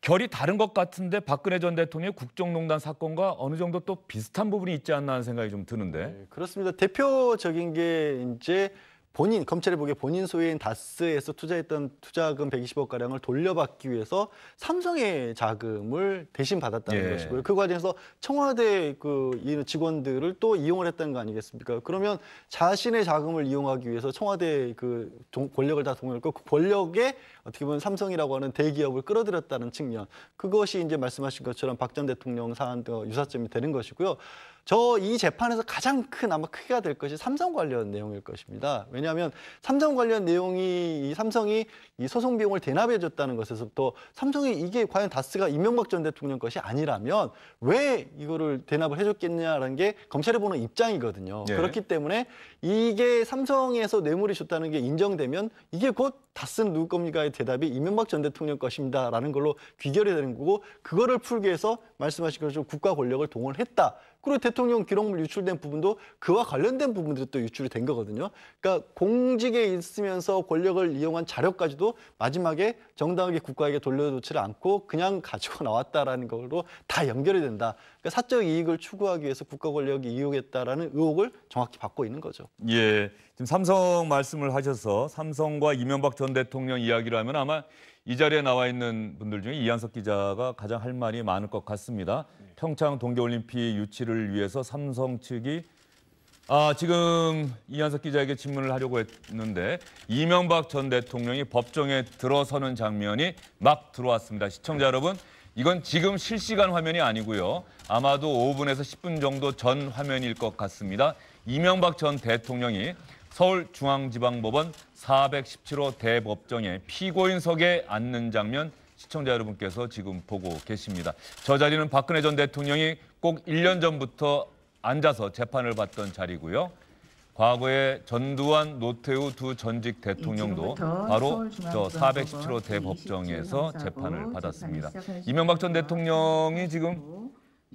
결이 다른 것 같은데 박근혜 전 대통령의 국정농단 사건과 어느 정도 또 비슷한 부분이 있지 않나 하는 생각이 좀 드는데. 네, 그렇습니다. 대표적인 게 이제 본인 검찰이 보기에 본인 소유인 다스에서 투자했던 투자금 120억 가량을 돌려받기 위해서 삼성의 자금을 대신 받았다는 예. 것이고요. 그 과정에서 청와대 그 직원들을 또 이용을 했다는 거 아니겠습니까? 그러면 자신의 자금을 이용하기 위해서 청와대 그 권력을 다 동원했고 그 권력에 어떻게 보면 삼성이라고 하는 대기업을 끌어들였다는 측면 그것이 이제 말씀하신 것처럼 박 전 대통령 사안과 어, 유사점이 되는 것이고요. 저이 재판에서 가장 큰 아마 크기가 될 것이 삼성 관련 내용일 것입니다. 왜냐하면 삼성 관련 내용이 이 삼성이 이 소송 비용을 대납해 줬다는 것에서부터 삼성이 이게 과연 다스가 이명박 전 대통령 것이 아니라면 왜 이거를 대납을 해줬겠냐라는 게검찰에 보는 입장이거든요. 네. 그렇기 때문에 이게 삼성에서 뇌물이 줬다는 게 인정되면 이게 곧 다스는 누구 겁니까의 대답이 이명박 전 대통령 것입니다라는 걸로 귀결이 되는 거고 그거를 풀기 위해서 말씀하신 것처럼 국가 권력을 동원했다. 그리고 대통령 기록물 유출된 부분도 그와 관련된 부분들이 또 유출이 된 거거든요. 그러니까 공직에 있으면서 권력을 이용한 자료까지도 마지막에 정당하게 국가에게 돌려놓지를 않고 그냥 가지고 나왔다라는 걸로 다 연결이 된다. 그러니까 사적 이익을 추구하기 위해서 국가 권력이 이용했다라는 의혹을 정확히 받고 있는 거죠. 예, 지금 삼성 말씀을 하셔서 삼성과 이명박 전 대통령 이야기를 하면 아마 이 자리에 나와 있는 분들 중에 이한석 기자가 가장 할 말이 많을 것 같습니다. 평창 동계올림픽 유치를 위해서 삼성 측이 아, 지금 이한석 기자에게 질문을 하려고 했는데 이명박 전 대통령이 법정에 들어서는 장면이 막 들어왔습니다. 시청자 여러분 이건 지금 실시간 화면이 아니고요. 아마도 5분에서 10분 정도 전 화면일 것 같습니다. 이명박 전 대통령이 서울중앙지방법원 417호 대법정에 피고인석에 앉는 장면 시청자 여러분께서 지금 보고 계십니다. 저 자리는 박근혜 전 대통령이 꼭 1년 전부터 앉아서 재판을 받던 자리고요. 과거에 전두환, 노태우 두 전직 대통령도 바로 저 417호 대법정에서 재판을 받았습니다. 이명박 전 대통령이 지금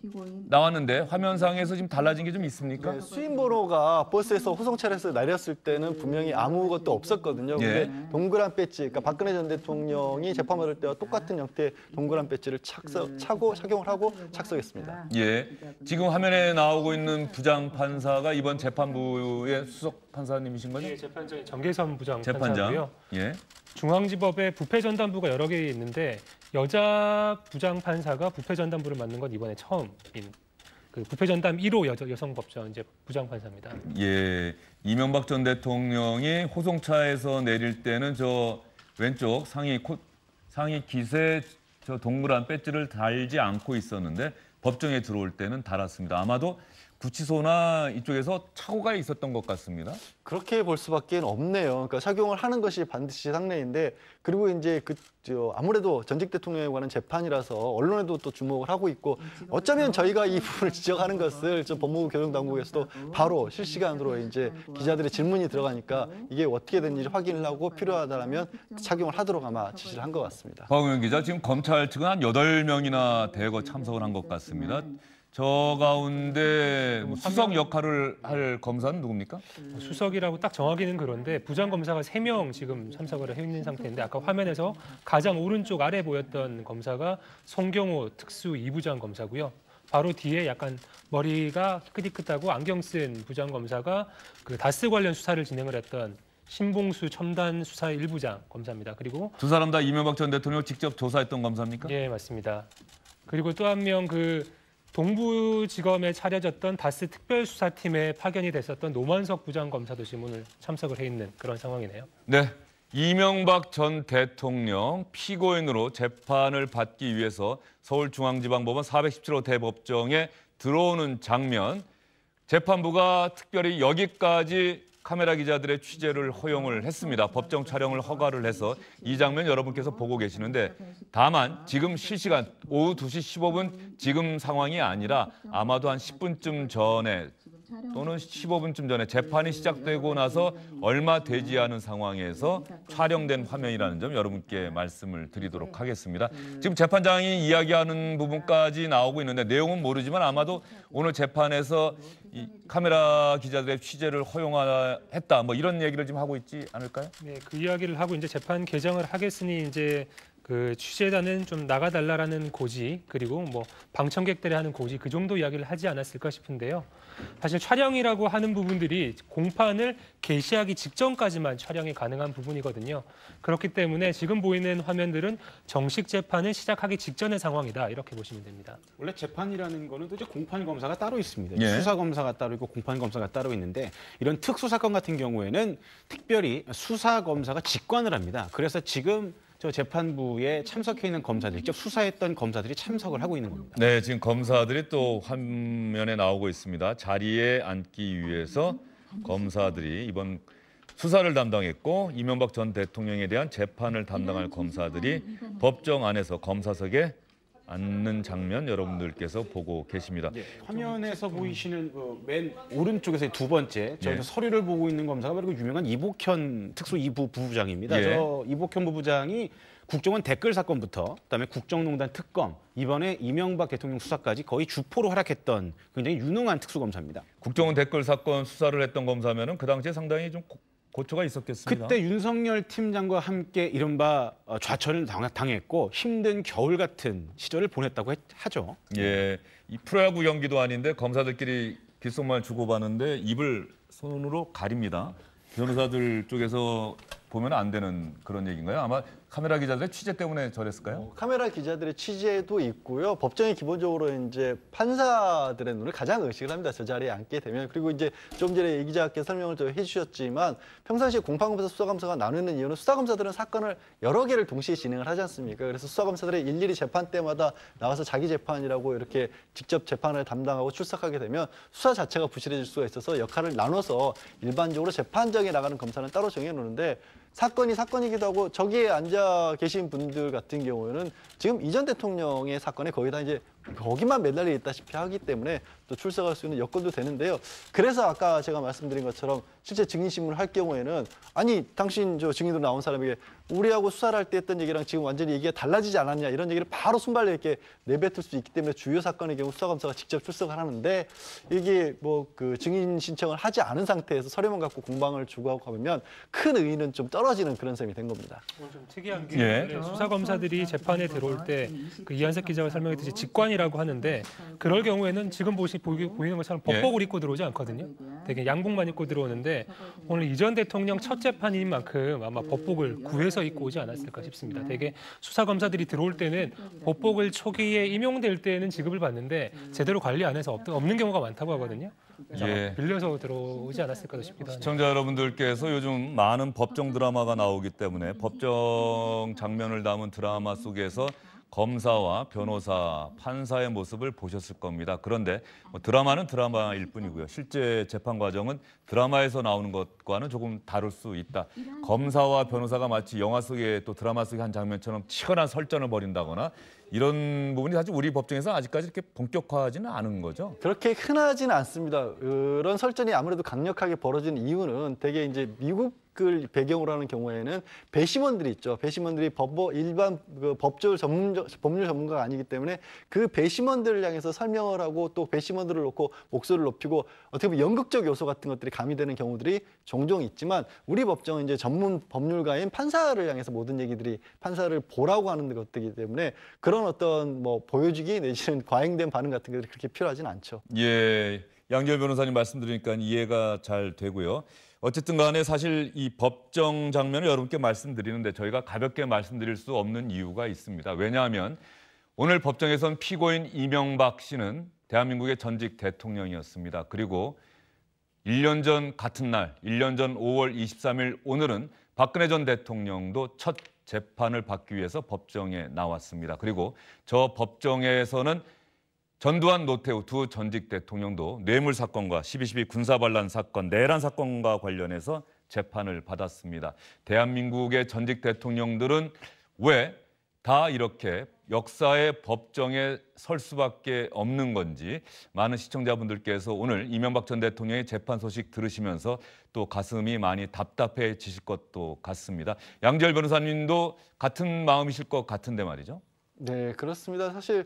피고인 나왔는데 화면상에서 지금 달라진 게 좀 있습니까? 네, 수인보로가 버스에서 호송차에서 내렸을 때는 분명히 아무것도 없었거든요. 예. 근데 동그란 배지, 그러니까 박근혜 전 대통령이 재판받을 때와 똑같은 형태의 동그란 배지를 착석, 음. 차고 착용을 하고 착석했습니다. 예, 지금 화면에 나오고 있는 부장 판사가 이번 재판부의 수석 판사님이신 거죠? 예, 네, 재판장 정계선 부장 재판장. 판사고요. 예. 중앙지법에 부패전담부가 여러 개 있는데 여자 부장판사가 부패전담부를 맡는 건 이번에 처음인 그 부패전담 1호 여, 여 성법전 이제 부장판사입니다. 예, 이명박 전 대통령이 호송차에서 내릴 때는 저 왼쪽 상의 코, 상의 깃에 저 동그란 배지를 달지 않고 있었는데 법정에 들어올 때는 달았습니다. 아마도 구치소나 이쪽에서 착오가 있었던 것 같습니다. 그렇게 볼 수밖에 없네요. 그러니까 착용을 하는 것이 반드시 상례인데 그리고 이제 그 아무래도 전직 대통령에 관한 재판이라서 언론에도 또 주목을 하고 있고 어쩌면 저희가 이 부분을 지적하는 것을 좀 법무부 교정 당국에서도 바로 실시간으로 이제 기자들의 질문이 들어가니까 이게 어떻게 된지 확인을 하고 필요하다면 착용을 하도록 아마 지시를 한 것 같습니다. 박영 기자 지금 검찰 측은 한여 명이나 대거 참석을 한 것 같습니다. 저 가운데 뭐 수석 역할을 할 검사는 누굽니까? 음. 수석이라고 딱 정하기는 그런데 부장 검사가 세명 지금 참석을 해 있는 상태인데 아까 화면에서 가장 오른쪽 아래 보였던 검사가 송경호 특수 이부장 검사고요. 바로 뒤에 약간 머리가 끄디끄다고 안경 쓴 부장 검사가 그 다스 관련 수사를 진행을 했던 신봉수 첨단 수사 일부장 검사입니다. 그리고 두 사람 다 이명박 전 대통령 직접 조사했던 검사입니까? 예, 맞습니다. 그리고 또한명그 동부지검에 차려졌던 다스 특별수사팀에 파견이 됐었던 노만석 부장검사도 지문을 참석을 해 있는 그런 상황이네요. 네. 이명박 전 대통령 피고인으로 재판을 받기 위해서 서울중앙지방법원 417호 대법정에 들어오는 장면 재판부가 특별히 여기까지 카메라 기자들의 취재를 허용을 했습니다. 법정 촬영을 허가를 해서 이 장면 여러분께서 보고 계시는데 다만 지금 실시간 오후 2시 15분 지금 상황이 아니라 아마도 한 10분쯤 전에 또는 15분쯤 전에 재판이 시작되고 나서 얼마 되지 않은 상황에서 촬영된 화면이라는 점 여러분께 말씀을 드리도록 하겠습니다. 지금 재판장이 이야기하는 부분까지 나오고 있는데 내용은 모르지만 아마도 오늘 재판에서 이 카메라 기자들의 취재를 허용했다 뭐 이런 얘기를 지금 하고 있지 않을까요? 네, 그 이야기를 하고 이제 재판 개정을 하겠으니 이제 그 취재단은 좀 나가달라라는 고지 그리고 뭐 방청객들이 하는 고지 그 정도 이야기를 하지 않았을까 싶은데요. 사실 촬영이라고 하는 부분들이 공판을 개시하기 직전까지만 촬영이 가능한 부분이거든요. 그렇기 때문에 지금 보이는 화면들은 정식 재판을 시작하기 직전의 상황이다 이렇게 보시면 됩니다. 원래 재판이라는 거는 또 이제 공판 검사가 따로 있습니다. 예. 수사 검사가 따로 있고 공판 검사가 따로 있는데 이런 특수 사건 같은 경우에는 특별히 수사 검사가 직관을 합니다. 그래서 지금 저 재판부에 참석해 있는 검사들, 직접 수사했던 검사들이 참석을 하고 있는 겁니다. 네, 지금 검사들이 또 화면에 나오고 있습니다. 자리에 앉기 위해서 검사들이 이번 수사를 담당했고 이명박 전 대통령에 대한 재판을 담당할 검사들이 법정 안에서 검사석에 않는 장면 여러분들께서 보고 계십니다. 네, 화면에서 보이시는 그맨오른쪽에서두 어, 번째 저희 네. 예. 서류를 보고 있는 검사가 바로 그 유명한 이복현 특수 이부 부부장입니다. 예. 저 이복현 부부장이 국정원 댓글 사건부터 그다음에 국정농단 특검 이번에 이명박 대통령 수사까지 거의 주포로 활약했던 굉장히 유능한 특수검사입니다. 국정원 댓글 사건 수사를 했던 검사면은 그 당시에 상당히 좀 고초가 있었겠습니다. 그때 윤석열 팀장과 함께 이른바 어, 좌천을 당했고 힘든 겨울 같은 시절을 보냈다고 하죠. 예, 이 프로야구 연기도 아닌데 검사들끼리 귓속말 주고받는데 입을 손으로 가립니다. 변호사들 쪽에서 보면 안 되는 그런 얘기인가요? 아마 카메라 기자들의 취재 때문에 저랬을까요? 어, 카메라 기자들의 취재도 있고요. 법정이 기본적으로 이제 판사들의 눈을 가장 의식을 합니다. 저 자리에 앉게 되면. 그리고 이제 좀 전에 이 기자께 설명을 좀 해주셨지만 평상시에 공판검사 수사검사가 나누는 이유는 수사검사들은 사건을 여러 개를 동시에 진행을 하지 않습니까? 그래서 수사검사들이 일일이 재판 때마다 나와서 자기 재판이라고 이렇게 직접 재판을 담당하고 출석하게 되면 수사 자체가 부실해질 수가 있어서 역할을 나눠서 일반적으로 재판장에 나가는 검사는 따로 정해놓는데 사건이 사건이기도 하고 저기에 앉아 계신 분들 같은 경우에는 지금 이전 대통령의 사건에 거의 다 이제 거기만 매달려 있다시피 하기 때문에 또 출석할 수 있는 여건도 되는데요. 그래서 아까 제가 말씀드린 것처럼 실제 증인신문을 할 경우에는 아니 당신 저 증인으로 나온 사람에게 우리하고 수사를 할 때 했던 얘기랑 지금 완전히 얘기가 달라지지 않았냐 이런 얘기를 바로 순발력 있게 내뱉을 수 있기 때문에 주요 사건의 경우 수사검사가 직접 출석을 하는데 이게 뭐 그 증인 신청을 하지 않은 상태에서 서류만 갖고 공방을 주고하고 가면 큰 의의는 좀 떨어지는 그런 셈이 된 겁니다. 좀 특이한 게 예. 그렇죠. 수사검사들이 재판에 들어올 때 그 이한석 기자가 설명했듯이 직관 기간이라고 하는데 그럴 경우에는 지금 보시, 보이, 보이는 것처럼 법복을 예. 입고 들어오지 않거든요. 되게 양복만 입고 들어오는데 오늘 이전 대통령 첫 재판인 만큼 아마 법복을 구해서 입고 오지 않았을까 싶습니다. 되게 수사 검사들이 들어올 때는 법복을 초기에 임용될 때는 지급을 받는데 제대로 관리 안 해서 없는 경우가 많다고 하거든요. 예. 빌려서 들어오지 않았을까 싶기도 시청자 여러분들께서 요즘 많은 법정 드라마가 나오기 때문에 법정 장면을 담은 드라마 속에서 검사와 변호사, 판사의 모습을 보셨을 겁니다. 그런데 뭐 드라마는 드라마일 뿐이고요. 실제 재판 과정은 드라마에서 나오는 것과는 조금 다를 수 있다. 검사와 변호사가 마치 영화 속의 또 드라마 속의 한 장면처럼 치열한 설전을 벌인다거나 이런 부분이 사실 우리 법정에서 아직까지 이렇게 본격화하지는 않은 거죠. 그렇게 흔하지는 않습니다. 그런 설전이 아무래도 강력하게 벌어진 이유는 대개 이제 미국 을 배경으로 하는 경우에는 배심원들이 있죠. 배심원들이 법보 일반 그 법조 전문 법률 전문가가 아니기 때문에 그 배심원들을 향해서 설명을 하고 또 배심원들을 놓고 목소리를 높이고 어떻게 보면 연극적 요소 같은 것들이 가미되는 경우들이 종종 있지만 우리 법정은 이제 전문 법률가인 판사를 향해서 모든 얘기들이 판사를 보라고 하는 것들이기 때문에 그런 어떤 뭐 보여주기 내지는 과잉된 반응 같은 것들이 그렇게 필요하진 않죠. 예. 양재열 변호사님 말씀드리니까 이해가 잘 되고요. 어쨌든 간에 사실 이 법정 장면을 여러분께 말씀드리는데 저희가 가볍게 말씀드릴 수 없는 이유가 있습니다. 왜냐하면 오늘 법정에선 피고인 이명박 씨는 대한민국의 전직 대통령이었습니다. 그리고 1년 전 같은 날, 1년 전 5월 23일 오늘은 박근혜 전 대통령도 첫 재판을 받기 위해서 법정에 나왔습니다. 그리고 저 법정에서는 전두환 노태우 두 전직 대통령도 뇌물 사건과 12.12 군사 반란 사건, 내란 사건과 관련해서 재판을 받았습니다. 대한민국의 전직 대통령들은 왜 다 이렇게 역사의 법정에 설 수밖에 없는 건지 많은 시청자분들께서 오늘 이명박 전 대통령의 재판 소식 들으시면서 또 가슴이 많이 답답해지실 것도 같습니다. 양재열 변호사님도 같은 마음이실 것 같은데 말이죠. 네, 그렇습니다. 사실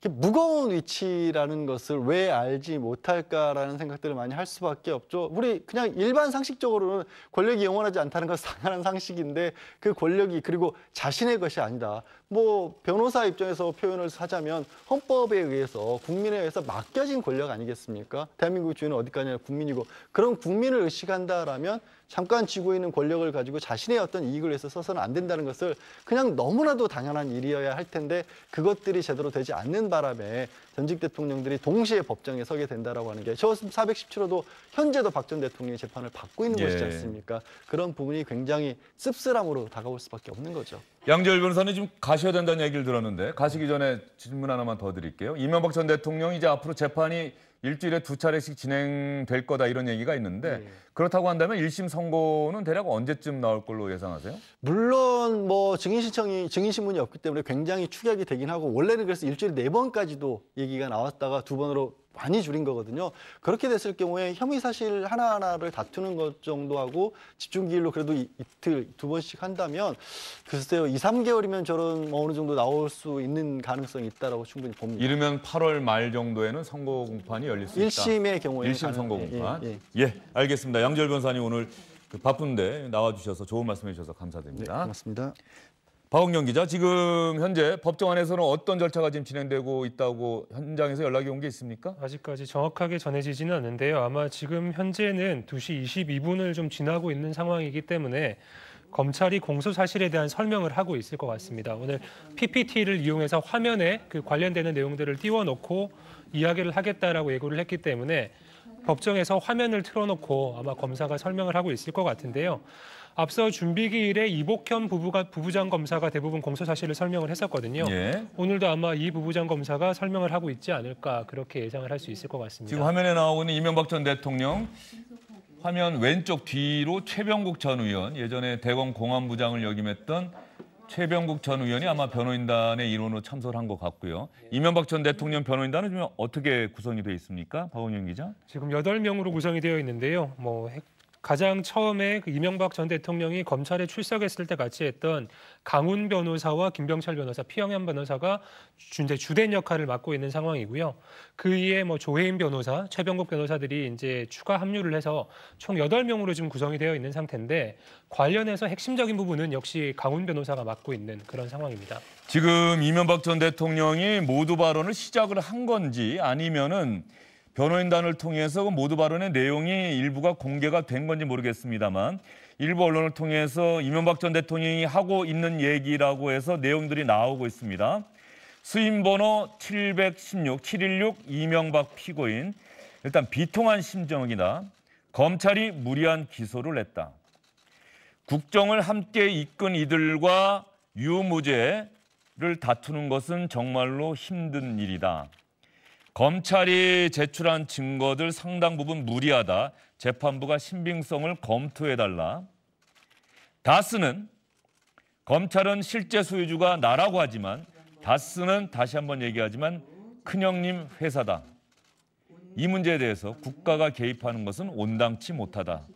이렇게 무거운 위치라는 것을 왜 알지 못할까라는 생각들을 많이 할 수밖에 없죠. 우리 그냥 일반 상식적으로는 권력이 영원하지 않다는 것은 당연한 상식인데 그 권력이 그리고 자신의 것이 아니다. 뭐 변호사 입장에서 표현을 사자면 헌법에 의해서 국민에 의해서 맡겨진 권력 아니겠습니까? 대한민국 주인은 어디까지나 국민이고 그런 국민을 의식한다라면 잠깐 쥐고 있는 권력을 가지고 자신의 어떤 이익을 위해서 써서는 안 된다는 것을 그냥 너무나도 당연한 일이어야 할 텐데 그것들이 제대로 되지 않는 바람에 전직 대통령들이 동시에 법정에 서게 된다라고 하는 게시호 417호도 현재도 박 전 대통령의 재판을 받고 있는 예. 것이지 않습니까? 그런 부분이 굉장히 씁쓸함으로 다가올 수밖에 없는 거죠. 양재열 변호사는 지금 가셔야 된다는 얘기를 들었는데 가시기 전에 질문 하나만 더 드릴게요. 이명박 전 대통령 이제 앞으로 재판이 일주일에 두 차례씩 진행될 거다 이런 얘기가 있는데 예. 그렇다고 한다면 1심 선고는 대략 언제쯤 나올 걸로 예상하세요? 물론 뭐 증인 신청이 증인 신문이 없기 때문에 굉장히 축약이 되긴 하고 원래는 그래서 일주일에 네 번까지도 얘기가 나왔다가 두 번으로 많이 줄인 거거든요. 그렇게 됐을 경우에 혐의 사실 하나하나를 다투는 것 정도하고 집중기일로 그래도 이, 틀두 번씩 한다면 글쎄요. 이삼개월이면 저런 뭐 어느 정도 나올 수 있는 가능성이 있다라고 충분히 봅니다. 이르면 8월 말 정도에는 선거 공판이 열릴 수 있다. 1심의 경우에 1심 선거 공판. 예, 예. 예, 알겠습니다. 양절 변사님 오늘 그 바쁜데 나와 주셔서 좋은 말씀해 주셔서 감사드립니다. 네, 고맙습니다. 박원경 기자, 지금 현재 법정 안에서는 어떤 절차가 지금 진행되고 있다고 현장에서 연락이 온 게 있습니까? 아직까지 정확하게 전해지지는 않는데요. 아마 지금 현재는 2시 22분을 좀 지나고 있는 상황이기 때문에 검찰이 공소 사실에 대한 설명을 하고 있을 것 같습니다. 오늘 PPT를 이용해서 화면에 그 관련되는 내용들을 띄워놓고 이야기를 하겠다라고 예고를 했기 때문에 법정에서 화면을 틀어놓고 아마 검사가 설명을 하고 있을 것 같은데요. 앞서 준비기일에 이복현 부부가, 부부장 검사가 대부분 공소 사실을 설명을 했었거든요. 예. 오늘도 아마 이 부부장 검사가 설명을 하고 있지 않을까 그렇게 예상을 할 수 있을 것 같습니다. 지금 화면에 나오는 이명박 전 대통령 화면 왼쪽 뒤로 최병국 전 의원 예전에 대검 공안부장을 역임했던 최병국 전 의원이 아마 변호인단의 일원으로 참석을 한 것 같고요. 이명박 전 대통령 변호인단은 어떻게 구성이 되어 있습니까? 박원영 기자. 지금 8 명으로 구성이 되어 있는데요. 뭐 가장 처음에 그 이명박 전 대통령이 검찰에 출석했을 때 같이 했던 강훈 변호사와 김병철 변호사, 피영현 변호사가 준제 주된 역할을 맡고 있는 상황이고요. 그 이에 뭐 조혜인 변호사, 최병국 변호사들이 이제 추가 합류를 해서 총 8명으로 지금 구성이 되어 있는 상태인데 관련해서 핵심적인 부분은 역시 강훈 변호사가 맡고 있는 그런 상황입니다. 지금 이명박 전 대통령이 모두 발언을 시작을 한 건지 아니면은 변호인단을 통해서 그 모두 발언의 내용이 일부가 공개가 된 건지 모르겠습니다만 일부 언론을 통해서 이명박 전 대통령이 하고 있는 얘기라고 해서 내용들이 나오고 있습니다. 수임번호 716, 716 이명박 피고인 일단 비통한 심정이다. 검찰이 무리한 기소를 했다. 국정을 함께 이끈 이들과 유무죄를 다투는 것은 정말로 힘든 일이다. 검찰이 제출한 증거들 상당 부분 무리하다. 재판부가 신빙성을 검토해달라. 다스는 검찰은 실제 소유주가 나라고 하지만 다스는 다시 한 번 얘기하지만 큰형님 회사다. 이 문제에 대해서 국가가 개입하는 것은 온당치 못하다.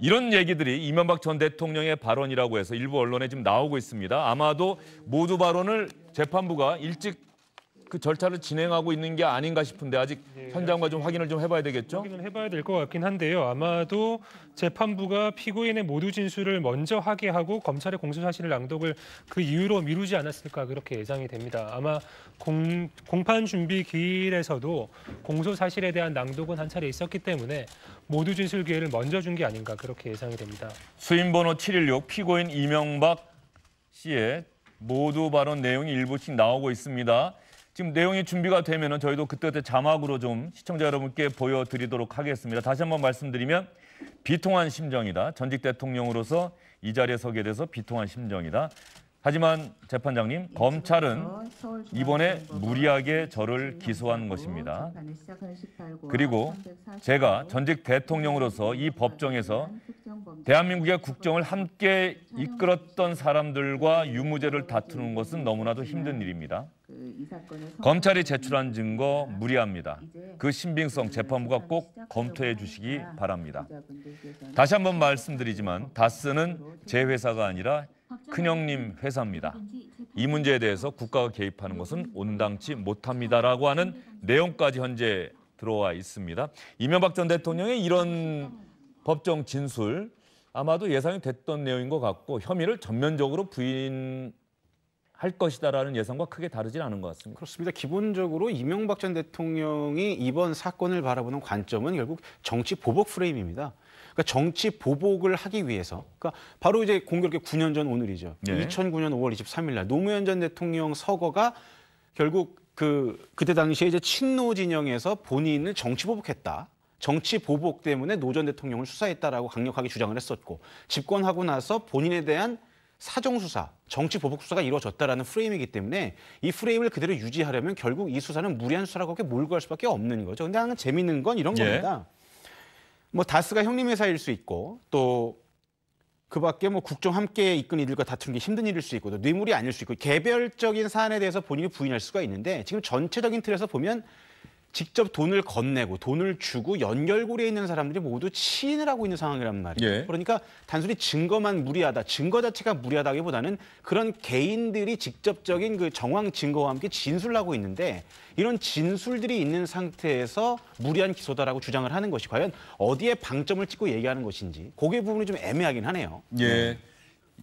이런 얘기들이 이명박 전 대통령의 발언이라고 해서 일부 언론에 지금 나오고 있습니다. 아마도 모두 발언을 재판부가 일찍 그 절차를 진행하고 있는 게 아닌가 싶은데 아직 네, 현장과 좀 확인을 좀 해봐야 되겠죠? 확인을 해봐야 될 것 같긴 한데요. 아마도 재판부가 피고인의 모두 진술을 먼저 하게 하고 검찰의 공소 사실 을 낭독을 그이후로 미루지 않았을까 그렇게 예상이 됩니다. 아마 공, 공판 준비 기일에서도 공소 사실에 대한 낭독은 한 차례 있었기 때문에 모두 진술 기회를 먼저 준 게 아닌가 그렇게 예상이 됩니다. 수임번호 716 피고인 이명박 씨의 모두 발언 내용이 일부씩 나오고 있습니다. 지금 내용이 준비가 되면 저희도 그때그때 자막으로 좀 시청자 여러분께 보여드리도록 하겠습니다. 다시 한번 말씀드리면 비통한 심정이다. 전직 대통령으로서 이 자리에 서게 돼서 비통한 심정이다. 하지만 재판장님, 예, 검찰은 이번에 무리하게 저를 기소한 것입니다. 그리고 제가 전직 대통령으로서 이 법정에서 대한민국의 국정을 함께 이끌었던 사람들과 유무죄를 다투는 것은 너무나도 힘든 일입니다. 그 검찰이 제출한 증거 무리합니다. 그 신빙성 재판부가 꼭 검토해 주시기 바랍니다. 다시 한번 말씀드리지만 다스는 제 회사가 아니라 큰형님 회사입니다. 이 문제에 대해서 국가가 개입하는 것은 온당치 못합니다라고 하는 내용까지 현재 들어와 있습니다. 이명박 전 대통령의 이런 법정 진술 아마도 예상이 됐던 내용인 것 같고 혐의를 전면적으로 부인 할 것이다라는 예상과 크게 다르진 않은 것 같습니다. 그렇습니다. 기본적으로 이명박 전 대통령이 이번 사건을 바라보는 관점은 결국 정치 보복 프레임입니다. 그러니까 정치 보복을 하기 위해서 그러니까 바로 이제 공교롭게 9년 전 오늘이죠. 네. 2009년 5월 23일 날 노무현 전 대통령 서거가 결국 그 그때 당시에 이제 친노 진영에서 본인을 정치 보복했다. 정치 보복 때문에 노 전 대통령을 수사했다라고 강력하게 주장을 했었고 집권하고 나서 본인에 대한 사정 수사, 정치 보복 수사가 이루어졌다라는 프레임이기 때문에 이 프레임을 그대로 유지하려면 결국 이 수사는 무리한 수사라고 그렇게 몰고 갈 수밖에 없는 거죠. 근데 하나 재미있는 건 이런 예. 겁니다. 뭐 다스가 형님 회사일 수 있고 또 그밖에 뭐 국정 함께 이끈 이들과 다투는 게 힘든 일일 수 있고 또 뇌물이 아닐 수 있고 개별적인 사안에 대해서 본인이 부인할 수가 있는데 지금 전체적인 틀에서 보면 직접 돈을 건네고 돈을 주고 연결고리에 있는 사람들이 모두 치인을 하고 있는 상황이란 말이에요. 예. 그러니까 단순히 증거만 무리하다, 증거 자체가 무리하다기보다는 그런 개인들이 직접적인 그 정황 증거와 함께 진술하고 있는데 이런 진술들이 있는 상태에서 무리한 기소다라고 주장을 하는 것이 과연 어디에 방점을 찍고 얘기하는 것인지 그게 부분이 좀 애매하긴 하네요. 예. 네.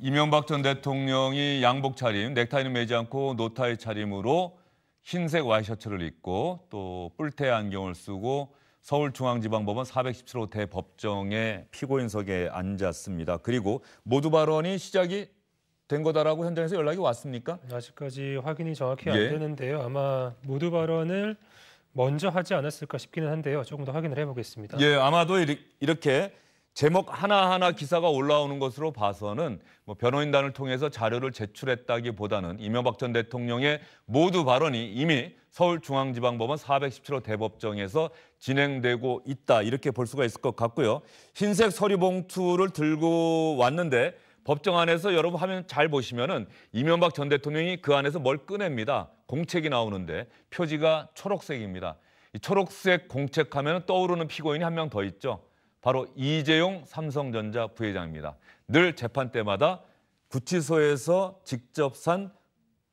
이명박 전 대통령이 양복 차림, 넥타이는 매지 않고 노타의 차림으로 흰색 와이셔츠를 입고 또 뿔테 안경을 쓰고 서울중앙지방법원 417호 대법정의 피고인석에 앉았습니다. 그리고 모두 발언이 시작이 된 거다라고 현장에서 연락이 왔습니까? 아직까지 확인이 정확히 안 예. 되는데요. 아마 모두 발언을 먼저 하지 않았을까 싶기는 한데요. 조금 더 확인을 해보겠습니다. 예, 아마도 이렇게 제목 하나하나 기사가 올라오는 것으로 봐서는 뭐 변호인단을 통해서 자료를 제출했다기보다는 이명박 전 대통령의 모두 발언이 이미 서울중앙지방법원 417호 대법정에서 진행되고 있다 이렇게 볼 수가 있을 것 같고요. 흰색 서류 봉투를 들고 왔는데 법정 안에서 여러분 화면 잘 보시면은 이명박 전 대통령이 그 안에서 뭘 꺼냅니다. 공책이 나오는데 표지가 초록색입니다. 이 초록색 공책하면 떠오르는 피고인이 한 명 더 있죠. 바로 이재용 삼성전자 부회장입니다. 늘 재판 때마다 구치소에서 직접 산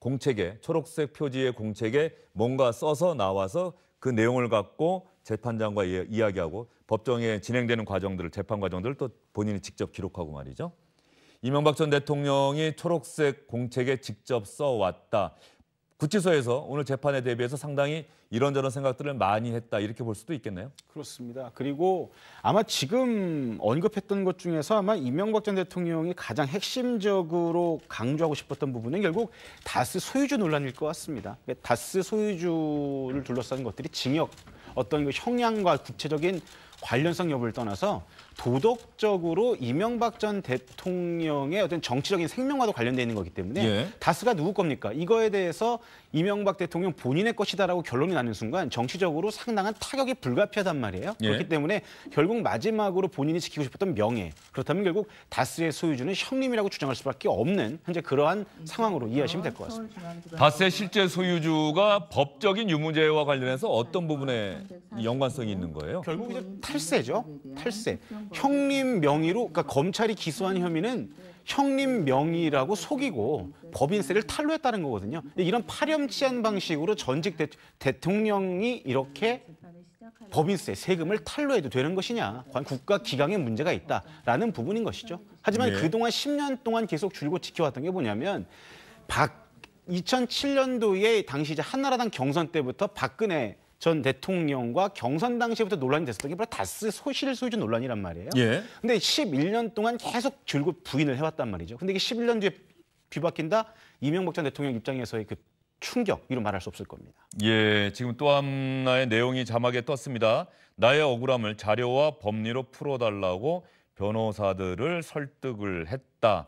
공책에 초록색 표지의 공책에 뭔가 써서 나와서 그 내용을 갖고 재판장과 이야기하고 법정에 진행되는 과정들을 재판 과정들을 또 본인이 직접 기록하고 말이죠. 이명박 전 대통령이 초록색 공책에 직접 써왔다. 구치소에서 오늘 재판에 대비해서 상당히 이런저런 생각들을 많이 했다 이렇게 볼 수도 있겠네요. 그렇습니다. 그리고 아마 지금 언급했던 것 중에서 아마 이명박 전 대통령이 가장 핵심적으로 강조하고 싶었던 부분은 결국 다스 소유주 논란일 것 같습니다. 다스 소유주를 둘러싼 것들이 징역 어떤 그 형량과 구체적인 관련성 여부를 떠나서 도덕적으로 이명박 전 대통령의 어떤 정치적인 생명과도 관련돼 있는 거기 때문에 예. 다스가 누구 겁니까? 이거에 대해서 이명박 대통령 본인의 것이다라고 결론이 나는 순간 정치적으로 상당한 타격이 불가피하단 말이에요. 예. 그렇기 때문에 결국 마지막으로 본인이 지키고 싶었던 명예 그렇다면 결국 다스의 소유주는 형님이라고 주장할 수밖에 없는 현재 그러한 상황으로 이해하시면 될 것 같습니다. 다스의 실제 소유주가 법적인 유무죄와 관련해서 어떤 부분에 연관성이 있는 거예요? 결국 이제 음. 탈세죠. 음, 네. 탈세. 형님 명의로 그러니까 검찰이 기소한 혐의는 형님 명의라고 속이고 네. 법인세를 탈루했다는 거거든요. 이런 파렴치한 방식으로 전직 대, 통령이 이렇게 법인세, 세금을 탈루해도 되는 것이냐. 국가 기강에 문제가 있다라는 부분인 것이죠. 하지만 네. 그동안 10년 동안 계속 줄고 지켜왔던 게 뭐냐면 박 2007년도에 당시 이제 한나라당 경선 때부터 박근혜 전 대통령과 경선 당시부터 논란이 됐었던 게 바로 다스 소실 소유주 논란이란 말이에요. 예. 근데 11년 동안 계속 줄곧 부인을 해왔단 말이죠. 근데 이게 11년 뒤에 뒤바뀐다? 이명박 전 대통령 입장에서의 그 충격, 이로 말할 수 없을 겁니다. 예, 지금 또 하나의 내용이 자막에 떴습니다. 나의 억울함을 자료와 법리로 풀어달라고 변호사들을 설득을 했다.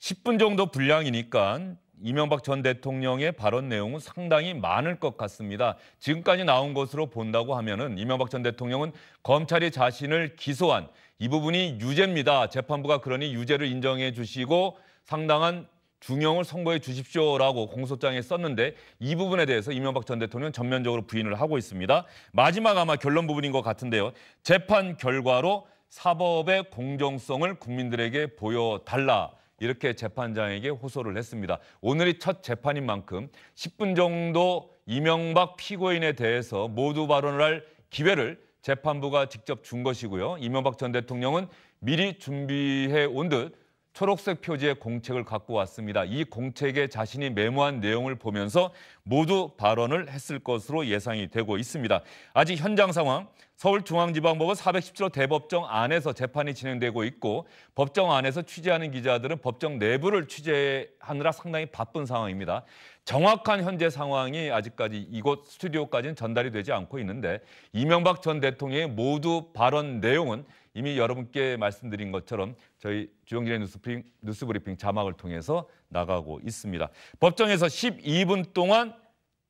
10분 정도 분량이니까 이명박 전 대통령의 발언 내용은 상당히 많을 것 같습니다. 지금까지 나온 것으로 본다고 하면은 이명박 전 대통령은 검찰이 자신을 기소한 이 부분이 유죄입니다. 재판부가 그러니 유죄를 인정해 주시고 상당한 중형을 선고해 주십시오라고 공소장에 썼는데 이 부분에 대해서 이명박 전 대통령은 전면적으로 부인을 하고 있습니다. 마지막 아마 결론 부분인 것 같은데요. 재판 결과로 사법의 공정성을 국민들에게 보여달라. 이렇게 재판장에게 호소를 했습니다. 오늘이 첫 재판인 만큼 10분 정도 이명박 피고인에 대해서 모두 발언을 할 기회를 재판부가 직접 준 것이고요. 이명박 전 대통령은 미리 준비해 온듯 초록색 표지의 공책을 갖고 왔습니다. 이 공책에 자신이 메모한 내용을 보면서 모두 발언을 했을 것으로 예상이 되고 있습니다. 아직 현장 상황, 서울중앙지방법원 417호 대법정 안에서 재판이 진행되고 있고 법정 안에서 취재하는 기자들은 법정 내부를 취재하느라 상당히 바쁜 상황입니다. 정확한 현재 상황이 아직까지 이곳 스튜디오까지는 전달이 되지 않고 있는데 이명박 전 대통령의 모두 발언 내용은 이미 여러분께 말씀드린 것처럼 저희 주영진의 뉴스브리핑, 뉴스브리핑 자막을 통해서 나가고 있습니다. 법정에서 12분 동안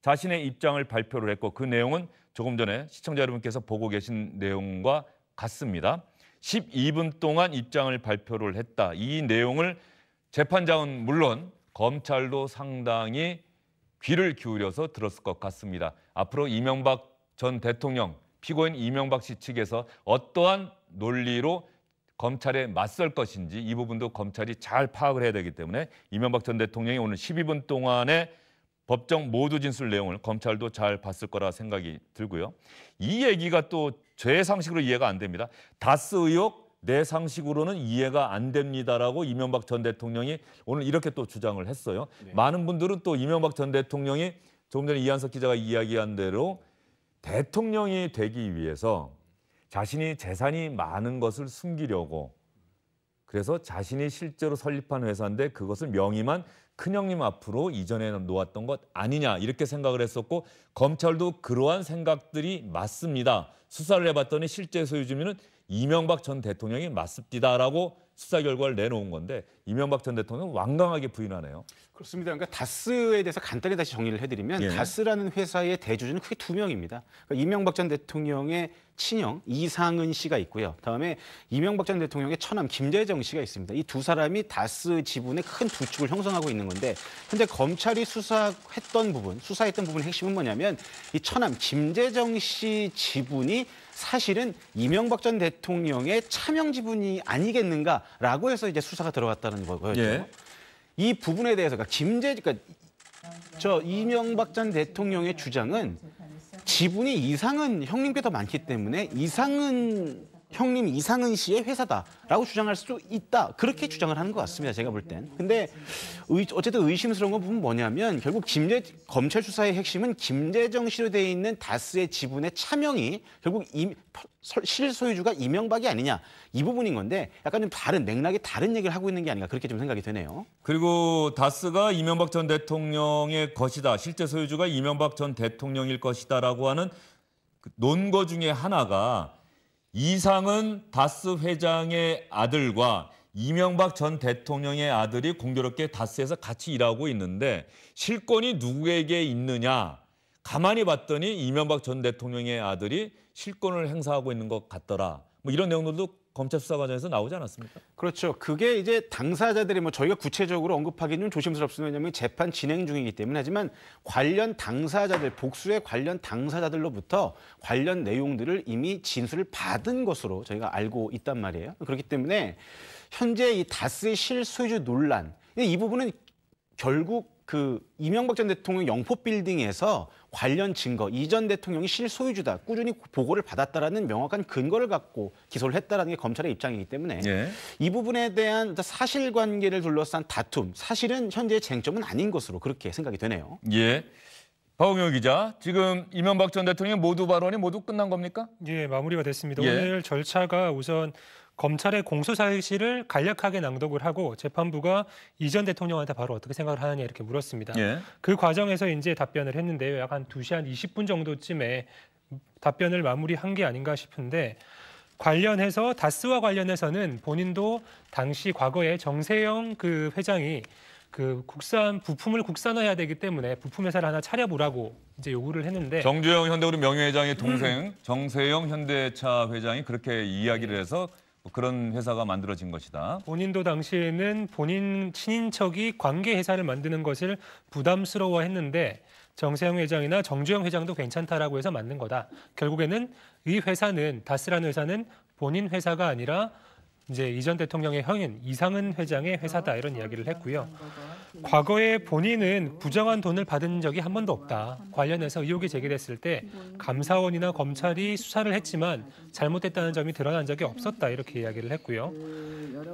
자신의 입장을 발표를 했고 그 내용은 조금 전에 시청자 여러분께서 보고 계신 내용과 같습니다. 12분 동안 입장을 발표를 했다. 이 내용을 재판장은 물론 검찰도 상당히 귀를 기울여서 들었을 것 같습니다. 앞으로 이명박 전 대통령, 피고인 이명박 씨 측에서 어떠한 논리로 검찰에 맞설 것인지 이 부분도 검찰이 잘 파악을 해야 되기 때문에 이명박 전 대통령이 오늘 12분 동안의 법정 모두 진술 내용을 검찰도 잘 봤을 거라 생각이 들고요. 이 얘기가 또제 상식으로 이해가 안 됩니다. 다스 의혹 내 상식으로는 이해가 안 됩니다라고 이명박 전 대통령이 오늘 이렇게 또 주장을 했어요. 네. 많은 분들은 또 이명박 전 대통령이 조금 전에 이한석 기자가 이야기한 대로 대통령이 되기 위해서 자신이 재산이 많은 것을 숨기려고 그래서 자신이 실제로 설립한 회사인데 그것을 명의만 큰형님 앞으로 이전에 놓았던 것 아니냐 이렇게 생각을 했었고 검찰도 그러한 생각들이 맞습니다. 수사를 해봤더니 실제 소유주민은 이명박 전 대통령이 맞습니다라고 수사 결과를 내놓은 건데 이명박 전 대통령은 완강하게 부인하네요. 그렇습니다. 그러니까 다스에 대해서 간단히 다시 정리를 해드리면 예. 다스라는 회사의 대주주는 크게 두 명입니다. 그러니까 이명박 전 대통령의 친형 이상은 씨가 있고요. 다음에 이명박 전 대통령의 처남 김대정 씨가 있습니다. 이 두 사람이 다스 지분의 큰 두 축을 형성하고 있는 건데 현재 검찰이 수사했던 부분, 수사했던 부분의 핵심은 뭐냐면 이 처남 김대정 씨 지분이 사실은 이명박 전 대통령의 차명 지분이 아니겠는가라고 해서 이제 수사가 들어갔다는 거고요. 예. 이 부분에 대해서 그러니까 김재 그러니까 저 이명박 전 대통령의 주장은 지분이 이상은 형님께 더 많기 때문에 이상은 형님 이상은 씨의 회사다라고 주장할 수도 있다. 그렇게 주장을 하는 것 같습니다. 제가 볼 땐. 근데 의, 어쨌든 의심스러운 건 뭐냐면 결국 김재 검찰 수사의 핵심은 김재정 씨로 돼 있는 다스의 지분의 차명이 결국 임, 실소유주가 이명박이 아니냐 이 부분인 건데 약간 좀 다른 맥락이 다른 얘기를 하고 있는 게 아닌가 그렇게 좀 생각이 되네요. 그리고 다스가 이명박 전 대통령의 것이다. 실제 소유주가 이명박 전 대통령일 것이다라고 하는 논거 중에 하나가 이상은 다스 회장의 아들과 이명박 전 대통령의 아들이 공교롭게 다스에서 같이 일하고 있는데 실권이 누구에게 있느냐 가만히 봤더니 이명박 전 대통령의 아들이 실권을 행사하고 있는 것 같더라. 뭐 이런 내용들도 검찰 수사 과정에서 나오지 않았습니까? 그렇죠. 그게 이제 당사자들이 뭐 저희가 구체적으로 언급하기는 좀 조심스럽습니다. 왜냐하면 재판 진행 중이기 때문에 하지만 관련 당사자들 복수의 관련 당사자들로부터 관련 내용들을 이미 진술을 받은 것으로 저희가 알고 있단 말이에요. 그렇기 때문에 현재 이 다스 실소주 논란 이 부분은 결국 그 이명박 전 대통령 영포 빌딩에서 관련 증거, 이전 대통령이 실소유주다, 꾸준히 보고를 받았다라는 명확한 근거를 갖고 기소를 했다라는 게 검찰의 입장이기 때문에 예. 이 부분에 대한 사실관계를 둘러싼 다툼, 사실은 현재의 쟁점은 아닌 것으로 그렇게 생각이 되네요. 예. 박홍영 기자, 지금 이명박 전 대통령 모두 발언이 모두 끝난 겁니까? 예, 마무리가 됐습니다. 예. 오늘 절차가 우선 검찰의 공소사실을 간략하게 낭독을 하고 재판부가 이전 대통령한테 바로 어떻게 생각을 하느냐 이렇게 물었습니다. 예. 그 과정에서 이제 답변을 했는데요. 약한 2시 한 20분 정도쯤에 답변을 마무리한 게 아닌가 싶은데 관련해서 다스와 관련해서는 본인도 당시 과거에 정세영 그 회장이 그 국산 부품을 국산화해야 되기 때문에 부품 회사를 하나 차려보라고 이제 요구를 했는데 정주영 현대우리 명예회장의 동생 음. 정세영 현대차 회장이 그렇게 이야기를 해서 뭐 그런 회사가 만들어진 것이다. 본인도 당시에는 본인 친인척이 관계 회사를 만드는 것을 부담스러워했는데 정세영 회장이나 정주영 회장도 괜찮다라고 해서 만든 거다. 결국에는 이 회사는 다스라는 회사는 본인 회사가 아니라 이제 이전 대통령의 형인 이상은 회장의 회사다 이런 이야기를 했고요. 과거에 본인은 부정한 돈을 받은 적이 한 번도 없다. 관련해서 의혹이 제기됐을 때 감사원이나 검찰이 수사를 했지만 잘못됐다는 점이 드러난 적이 없었다 이렇게 이야기를 했고요.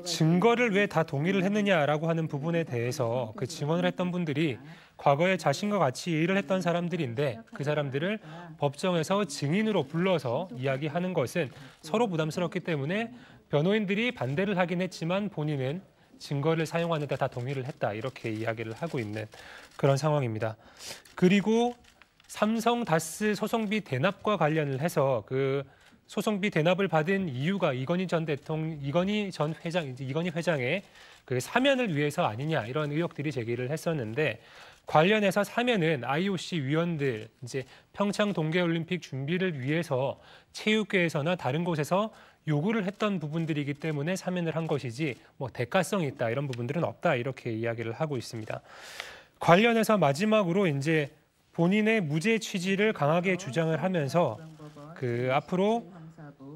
증거를 왜 다 동의를 했느냐라고 하는 부분에 대해서 그 증언을 했던 분들이 과거에 자신과 같이 일을 했던 사람들인데 그 사람들을 법정에서 증인으로 불러서 이야기하는 것은 서로 부담스럽기 때문에 변호인들이 반대를 하긴 했지만 본인은 증거를 사용하는 데 다 동의를 했다. 이렇게 이야기를 하고 있는 그런 상황입니다. 그리고 삼성다스 소송비 대납과 관련을 해서 그 소송비 대납을 받은 이유가 이건희 전 대통령, 이건희 전 회장, 이건희 회장의 그 사면을 위해서 아니냐 이런 의혹들이 제기를 했었는데 관련해서 사면은 IOC 위원들 이제 평창 동계올림픽 준비를 위해서 체육계에서나 다른 곳에서 요구를 했던 부분들이기 때문에 사면을 한 것이지 뭐 대가성이 있다 이런 부분들은 없다 이렇게 이야기를 하고 있습니다. 관련해서 마지막으로 이제 본인의 무죄 취지를 강하게 주장을 하면서 그 앞으로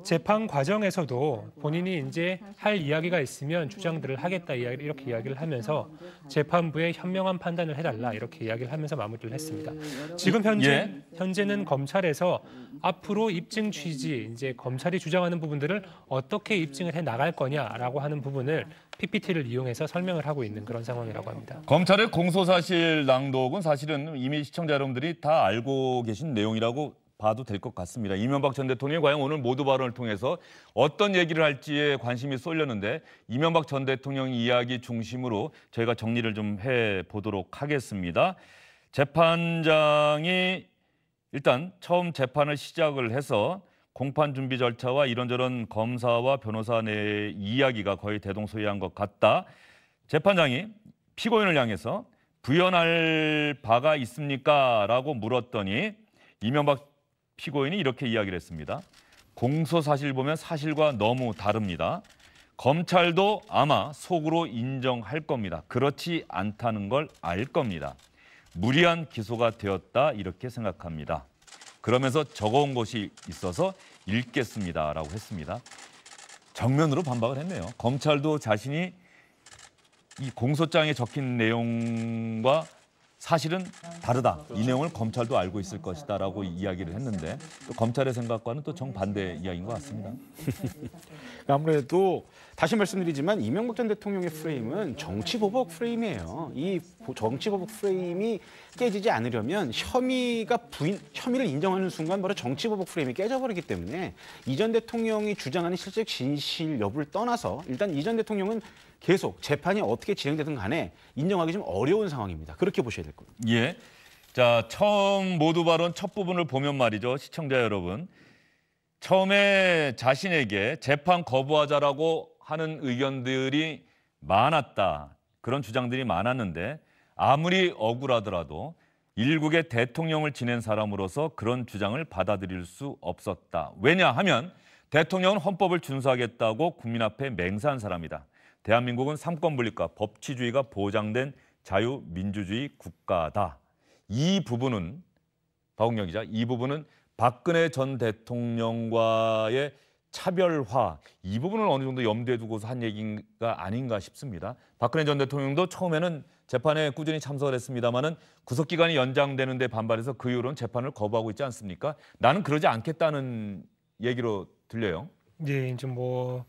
재판 과정에서도 본인이 이제 할 이야기가 있으면 주장들을 하겠다 이렇게 이야기를 하면서 재판부에 현명한 판단을 해달라 이렇게 이야기를 하면서 마무리를 했습니다. 지금 현재 예. 현재는 검찰에서 앞으로 입증 취지 이제 검찰이 주장하는 부분들을 어떻게 입증을 해 나갈 거냐라고 하는 부분을 PPT를 이용해서 설명을 하고 있는 그런 상황이라고 합니다. 검찰의 공소 사실 낭독은 사실은 이미 시청자 여러분들이 다 알고 계신 내용이라고 봐도 될 것 같습니다. 이명박 전 대통령이 과연 오늘 모두 발언을 통해서 어떤 얘기를 할지에 관심이 쏠렸는데 이명박 전 대통령 이야기 중심으로 저희가 정리를 좀 해 보도록 하겠습니다. 재판장이 일단 처음 재판을 시작을 해서 공판 준비 절차와 이런저런 검사와 변호사 내의 이야기가 거의 대동소이한 것 같다. 재판장이 피고인을 향해서 부연할 바가 있습니까? 라고 물었더니 이명박 피고인이 이렇게 이야기를 했습니다. 공소 사실 보면 사실과 너무 다릅니다. 검찰도 아마 속으로 인정할 겁니다. 그렇지 않다는 걸 알 겁니다. 무리한 기소가 되었다 이렇게 생각합니다. 그러면서 적어온 것이 있어서 읽겠습니다라고 했습니다. 정면으로 반박을 했네요. 검찰도 자신이 이 공소장에 적힌 내용과 사실은 다르다. 이 내용을 검찰도 알고 있을 것이다라고 이야기를 했는데 또 검찰의 생각과는 또 정반대 이야기인 것 같습니다. 아무래도 다시 말씀드리지만 이명박 전 대통령의 프레임은 정치 보복 프레임이에요. 이 정치 보복 프레임이 깨지지 않으려면 혐의가 부인 혐의를 인정하는 순간 바로 정치 보복 프레임이 깨져버리기 때문에 이전 대통령이 주장하는 실적 진실 여부를 떠나서 일단 이전 대통령은 계속 재판이 어떻게 진행되든 간에 인정하기 좀 어려운 상황입니다. 그렇게 보셔야 될거니다 예. 자, 처음 모두 발언 첫 부분을 보면 말이죠. 시청자 여러분. 처음에 자신에게 재판 거부하자라고 하는 의견들이 많았다. 그런 주장들이 많았는데 아무리 억울하더라도 일국의 대통령을 지낸 사람으로서 그런 주장을 받아들일 수 없었다. 왜냐하면 대통령은 헌법을 준수하겠다고 국민 앞에 맹세한 사람이다. 대한민국은 삼권분립과 법치주의가 보장된 자유민주주의 국가다. 이 부분은 박웅영 기자, 이 부분은 박근혜 전 대통령과의 차별화 이 부분을 어느 정도 염두에 두고서 한 얘기가 아닌가 싶습니다. 박근혜 전 대통령도 처음에는 재판에 꾸준히 참석을 했습니다마는 구속 기간이 연장되는 데 반발해서 그 이후로는 재판을 거부하고 있지 않습니까? 나는 그러지 않겠다는 얘기로 들려요. 네, 이제 뭐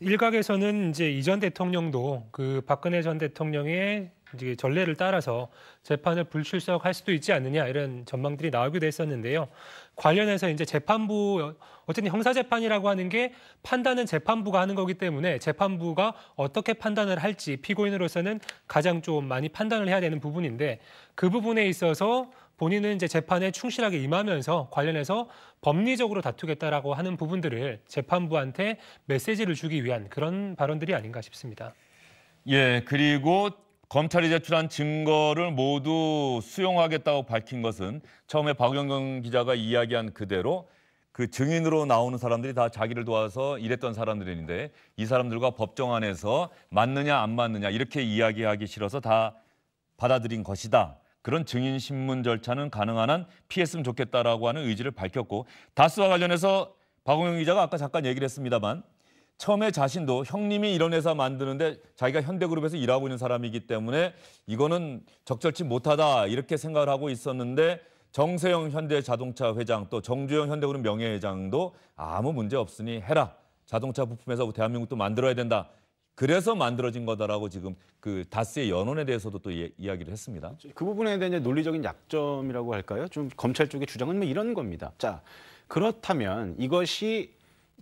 일각에서는 이제 이전 대통령도 그 박근혜 전 대통령의 이제 전례를 따라서 재판을 불출석할 수도 있지 않느냐 이런 전망들이 나오기도 했었는데요. 관련해서 이제 재판부 어쨌든 형사 재판이라고 하는 게 판단은 재판부가 하는 거기 때문에 재판부가 어떻게 판단을 할지 피고인으로서는 가장 좀 많이 판단을 해야 되는 부분인데 그 부분에 있어서 본인은 이제 재판에 충실하게 임하면서 관련해서 법리적으로 다투겠다라고 하는 부분들을 재판부한테 메시지를 주기 위한 그런 발언들이 아닌가 싶습니다. 예, 그리고 검찰이 제출한 증거를 모두 수용하겠다고 밝힌 것은 처음에 박영경 기자가 이야기한 그대로 그 증인으로 나오는 사람들이 다 자기를 도와서 일했던 사람들인데 이 사람들과 법정 안에서 맞느냐 안 맞느냐 이렇게 이야기하기 싫어서 다 받아들인 것이다. 그런 증인 신문 절차는 가능한 한 피했으면 좋겠다라고 하는 의지를 밝혔고 다스와 관련해서 박홍영 기자가 아까 잠깐 얘기를 했습니다만 처음에 자신도 형님이 이런 회사 만드는데 자기가 현대그룹에서 일하고 있는 사람이기 때문에 이거는 적절치 못하다 이렇게 생각을 하고 있었는데 정세영 현대자동차 회장 또 정주영 현대그룹 명예회장도 아무 문제 없으니 해라. 자동차 부품에서 대한민국도 만들어야 된다. 그래서 만들어진 거다라고 지금 그 다스의 연원에 대해서도 또 예, 이야기를 했습니다. 그 부분에 대한 논리적인 약점이라고 할까요? 좀 검찰 쪽의 주장은 뭐 이런 겁니다. 자, 그렇다면 이것이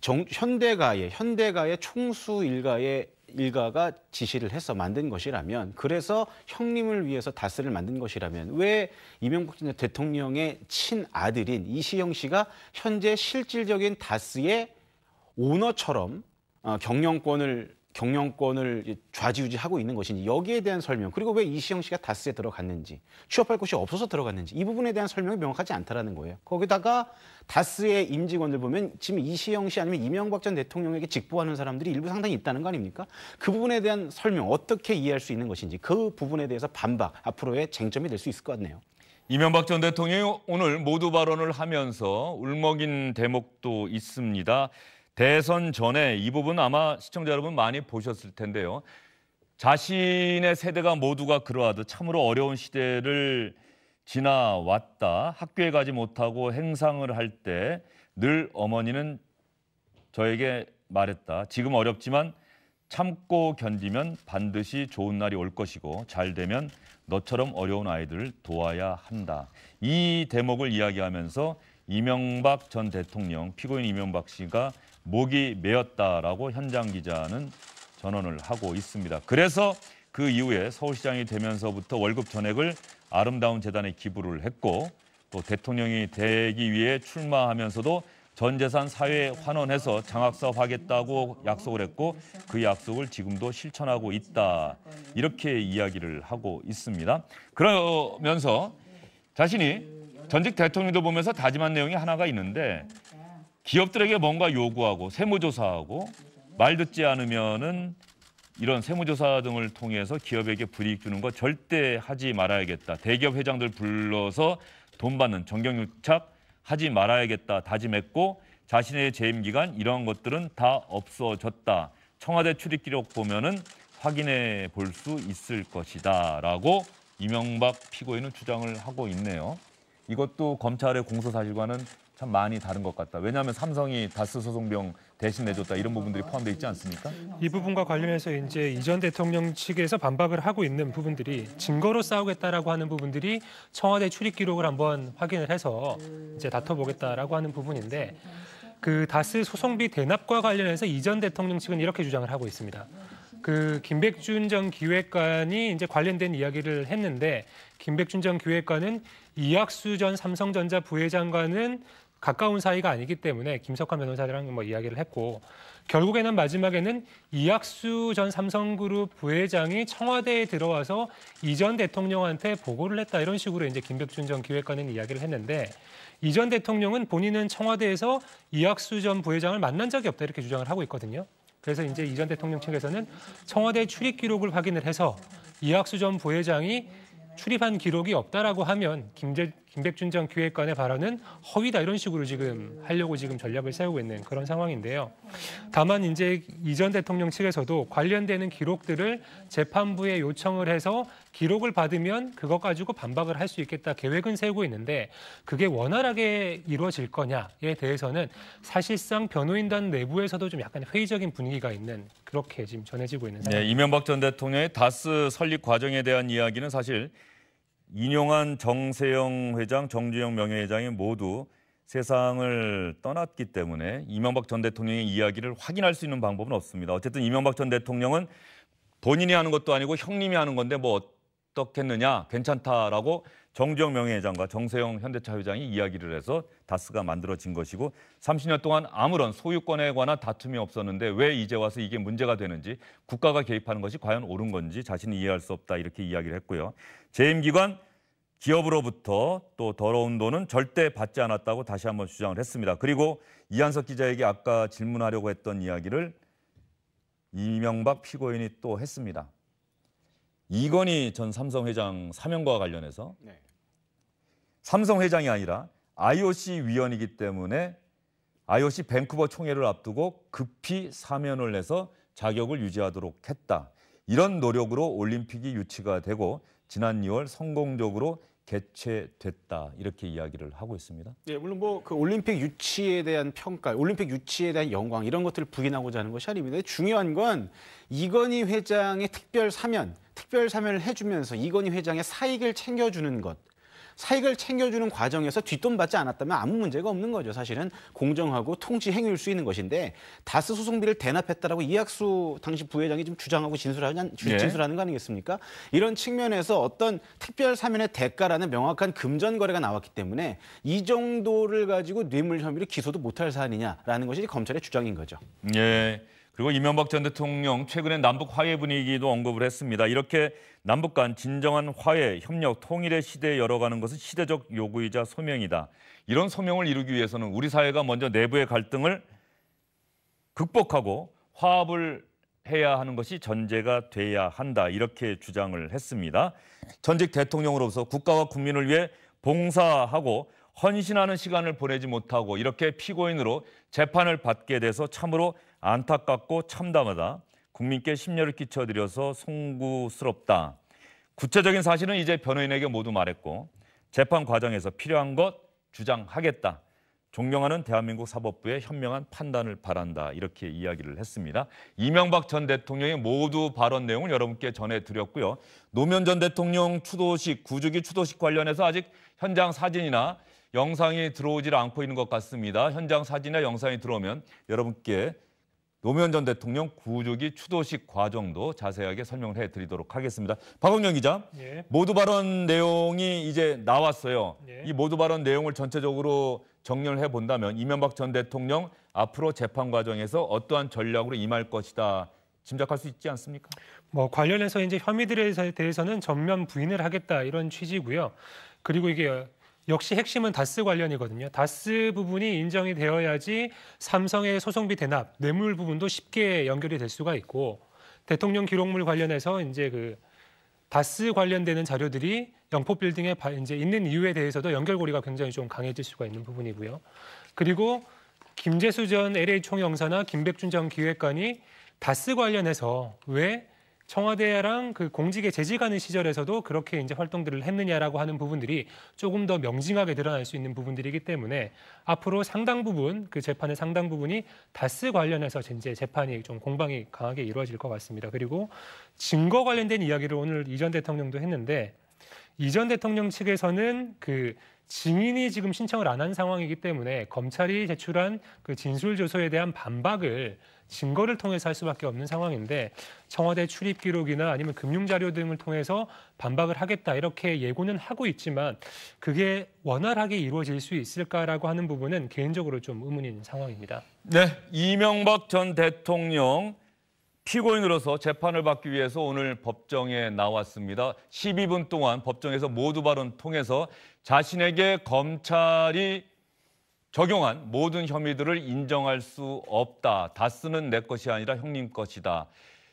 정, 현대가의 현대가의 총수 일가의 일가가 지시를 해서 만든 것이라면 그래서 형님을 위해서 다스를 만든 것이라면 왜 이명박 전 대통령의 친아들인 이시영 씨가 현재 실질적인 다스의 오너처럼 어, 경영권을 경영권을 좌지우지하고 있는 것인지 여기에 대한 설명 그리고 왜 이시영 씨가 다스에 들어갔는지 취업할 곳이 없어서 들어갔는지 이 부분에 대한 설명이 명확하지 않다라는 거예요. 거기다가 다스의 임직원들 보면 지금 이시영 씨 아니면 이명박 전 대통령에게 직보하는 사람들이 일부 상당히 있다는 거 아닙니까? 그 부분에 대한 설명 어떻게 이해할 수 있는 것인지 그 부분에 대해서 반박 앞으로의 쟁점이 될 수 있을 것 같네요. 이명박 전 대통령이 오늘 모두 발언을 하면서 울먹인 대목도 있습니다. 대선 전에 이 부분 아마 시청자 여러분 많이 보셨을 텐데요. 자신의 세대가 모두가 그러하듯 참으로 어려운 시대를 지나왔다. 학교에 가지 못하고 행상을 할 때 늘 어머니는 저에게 말했다. 지금 어렵지만 참고 견디면 반드시 좋은 날이 올 것이고 잘 되면 너처럼 어려운 아이들을 도와야 한다. 이 대목을 이야기하면서 이명박 전 대통령 피고인 이명박 씨가 목이 메었다라고 현장 기자는 전언을 하고 있습니다. 그래서 그 이후에 서울시장이 되면서부터 월급 전액을 아름다운 재단에 기부를 했고 또 대통령이 되기 위해 출마하면서도 전 재산 사회에 환원해서 장학사업 하겠다고 약속을 했고 그 약속을 지금도 실천하고 있다 이렇게 이야기를 하고 있습니다. 그러면서 자신이 전직 대통령도 보면서 다짐한 내용이 하나가 있는데 기업들에게 뭔가 요구하고 세무조사하고 말 듣지 않으면은 이런 세무조사 등을 통해서 기업에게 불이익 주는 거 절대 하지 말아야겠다. 대기업 회장들 불러서 돈 받는 정경유착 하지 말아야겠다 다짐했고 자신의 재임 기간 이런 것들은 다 없어졌다. 청와대 출입 기록 보면은 확인해 볼 수 있을 것이다라고 이명박 피고인은 주장을 하고 있네요. 이것도 검찰의 공소 사실과는 참 많이 다른 것 같다. 왜냐하면 삼성이 다스 소송병 대신 내줬다 이런 부분들이 포함되어 있지 않습니까? 이 부분과 관련해서 이제 이전 대통령 측에서 반박을 하고 있는 부분들이 증거로 싸우겠다라고 하는 부분들이 청와대 출입 기록을 한번 확인을 해서 이제 다퉈보겠다라고 하는 부분인데 그 다스 소송비 대납과 관련해서 이전 대통령 측은 이렇게 주장을 하고 있습니다. 그 김백준 전 기획관이 이제 관련된 이야기를 했는데 김백준 전 기획관은 이학수 전 삼성전자 부회장과는 가까운 사이가 아니기 때문에 김석환 변호사랑 들뭐 이야기를 했고 결국에는 마지막에는 이학수 전 삼성그룹 부회장이 청와대에 들어와서 이전 대통령한테 보고를 했다 이런 식으로 이제 김백준 전 기획관은 이야기를 했는데 이전 대통령은 본인은 청와대에서 이학수 전 부회장을 만난 적이 없다 이렇게 주장을 하고 있거든요. 그래서 이제 이전 대통령 측에서는 청와대 출입 기록을 확인을 해서 이학수 전 부회장이 출입한 기록이 없다라고 하면 김재, 김백준 전 기획관의 발언은 허위다 이런 식으로 지금 하려고 지금 전략을 세우고 있는 그런 상황인데요. 다만 이제 이전 대통령 측에서도 관련되는 기록들을 재판부에 요청을 해서 기록을 받으면 그것 가지고 반박을 할 수 있겠다 계획은 세우고 있는데 그게 원활하게 이루어질 거냐에 대해서는 사실상 변호인단 내부에서도 좀 약간 회의적인 분위기가 있는 그렇게 지금 전해지고 있는 네, 상황입니다. 네, 이명박 전 대통령의 다스 설립 과정에 대한 이야기는 사실 인용한 정세영 회장, 정주영 명예회장이 모두 세상을 떠났기 때문에 이명박 전 대통령의 이야기를 확인할 수 있는 방법은 없습니다. 어쨌든 이명박 전 대통령은 본인이 하는 것도 아니고 형님이 하는 건데 뭐 어떻겠느냐, 괜찮다라고 정지영 명예회장과 정세영 현대차 회장이 이야기를 해서 다스가 만들어진 것이고 30년 동안 아무런 소유권에 관한 다툼이 없었는데 왜 이제 와서 이게 문제가 되는지 국가가 개입하는 것이 과연 옳은 건지 자신이 이해할 수 없다 이렇게 이야기를 했고요. 재임기관 기업으로부터 또 더러운 돈은 절대 받지 않았다고 다시 한번 주장을 했습니다. 그리고 이한석 기자에게 아까 질문하려고 했던 이야기를 이명박 피고인이 또 했습니다. 이건희 전 삼성 회장 사명과 관련해서 네. 삼성 회장이 아니라 IOC 위원이기 때문에 IOC 밴쿠버 총회를 앞두고 급히 사면을 내서 자격을 유지하도록 했다. 이런 노력으로 올림픽이 유치가 되고 지난 2월 성공적으로 개최됐다 이렇게 이야기를 하고 있습니다. 예, 물론 뭐 그 올림픽 유치에 대한 평가, 올림픽 유치에 대한 영광 이런 것들을 부인하고자 하는 것이 아닙니다. 중요한 건 이건희 회장의 특별 사면, 특별 사면을 해주면서 이건희 회장의 사익을 챙겨주는 것. 사익을 챙겨주는 과정에서 뒷돈 받지 않았다면 아무 문제가 없는 거죠. 사실은 공정하고 통치 행위일 수 있는 것인데 다스 소송비를 대납했다라고 이학수 당시 부회장이 좀 주장하고 진술하는 네. 진술하는 거 아니겠습니까? 이런 측면에서 어떤 특별 사면의 대가라는 명확한 금전 거래가 나왔기 때문에 이 정도를 가지고 뇌물 혐의를 기소도 못할 사안이냐라는 것이 검찰의 주장인 거죠. 예. 그리고 이명박 전 대통령 최근에 남북 화해 분위기도 언급을 했습니다. 이렇게 남북 간 진정한 화해, 협력, 통일의 시대에 열어가는 것은 시대적 요구이자 소명이다. 이런 소명을 이루기 위해서는 우리 사회가 먼저 내부의 갈등을 극복하고 화합을 해야 하는 것이 전제가 돼야 한다. 이렇게 주장을 했습니다. 전직 대통령으로서 국가와 국민을 위해 봉사하고 헌신하는 시간을 보내지 못하고 이렇게 피고인으로 재판을 받게 돼서 참으로 안타깝고 참담하다. 국민께 심려를 끼쳐드려서 송구스럽다. 구체적인 사실은 이제 변호인에게 모두 말했고 재판 과정에서 필요한 것 주장하겠다. 존경하는 대한민국 사법부의 현명한 판단을 바란다. 이렇게 이야기를 했습니다. 이명박 전 대통령의 모두 발언 내용을 여러분께 전해드렸고요. 노무현 전 대통령 추도식, 구주기 추도식 관련해서 아직 현장 사진이나 영상이 들어오질 않고 있는 것 같습니다. 현장 사진이나 영상이 들어오면 여러분께 노무현 전 대통령 구조기 추도식 과정도 자세하게 설명을 해드리도록 하겠습니다. 박원경 기자, 예. 모두 발언 내용이 이제 나왔어요. 예. 이 모두 발언 내용을 전체적으로 정리를 해본다면 이명박 전 대통령 앞으로 재판 과정에서 어떠한 전략으로 임할 것이다 짐작할 수 있지 않습니까? 뭐 관련해서 이제 혐의들에 대해서는 전면 부인을 하겠다 이런 취지고요. 그리고 이게 역시 핵심은 다스 관련이거든요. 다스 부분이 인정이 되어야지 삼성의 소송비 대납, 뇌물 부분도 쉽게 연결이 될 수가 있고 대통령 기록물 관련해서 이제 그 다스 관련되는 자료들이 영포 빌딩에 이제 있는 이유에 대해서도 연결고리가 굉장히 좀 강해질 수가 있는 부분이고요. 그리고 김재수 전 LA 총영사나 김백준 전 기획관이 다스 관련해서 왜 청와대랑 그 공직에 재직하는 시절에서도 그렇게 이제 활동들을 했느냐라고 하는 부분들이 조금 더 명징하게 드러날 수 있는 부분들이기 때문에 앞으로 상당 부분 그 재판의 상당 부분이 다스 관련해서 이제 재판이 좀 공방이 강하게 이루어질 것 같습니다. 그리고 증거 관련된 이야기를 오늘 이전 대통령도 했는데 이전 대통령 측에서는 그 증인이 지금 신청을 안 한 상황이기 때문에 검찰이 제출한 그 진술 조서에 대한 반박을 증거를 통해서 할 수밖에 없는 상황인데 청와대 출입 기록이나 아니면 금융 자료 등을 통해서 반박을 하겠다 이렇게 예고는 하고 있지만 그게 원활하게 이루어질 수 있을까라고 하는 부분은 개인적으로 좀 의문인 상황입니다. 네, 이명박 전 대통령 피고인으로서 재판을 받기 위해서 오늘 법정에 나왔습니다. 12분 동안 법정에서 모두 발언 통해서 자신에게 검찰이 적용한 모든 혐의들을 인정할 수 없다. 다쓰는내 것이 아니라 형님 것이다.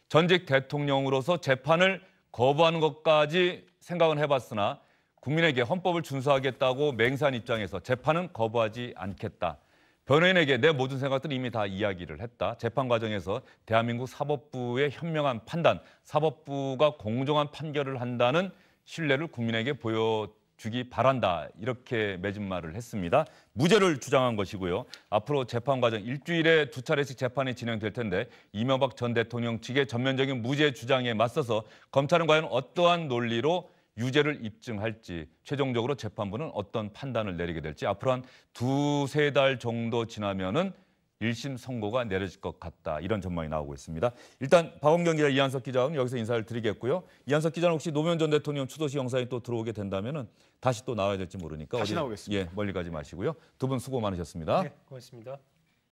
전직 대통령으로서 재판을 거부하는 것까지 생각은 해봤으나 국민에게 헌법을 준수하겠다고 맹세한 입장에서 재판은 거부하지 않겠다. 변호인에게 내 모든 생각들을 이미 다 이야기를 했다. 재판 과정에서 대한민국 사법부의 현명한 판단, 사법부가 공정한 판결을 한다는 신뢰를 국민에게 보여 주기 바란다 이렇게 맺은말을 했습니다. 무죄를 주장한 것이고요. 앞으로 재판 과정 일주일에 두 차례씩 재판이 진행될 텐데 이명박 전 대통령 측의 전면적인 무죄 주장에 맞서서 검찰은 과연 어떠한 논리로 유죄를 입증할지 최종적으로 재판부는 어떤 판단을 내리게 될지 앞으로 한 두세 달 정도 지나면은 1심 선고가 내려질 것 같다. 이런 전망이 나오고 있습니다. 일단 박원경 기자, 이한석 기자는 여기서 인사를 드리겠고요. 이한석 기자는 혹시 노무현 전 대통령 추도식 영상이 또 들어오게 된다면 다시 또 나와야 될지 모르니까. 다시 어디, 나오겠습니다. 예, 멀리 가지 마시고요. 두 분 수고 많으셨습니다. 네, 고맙습니다.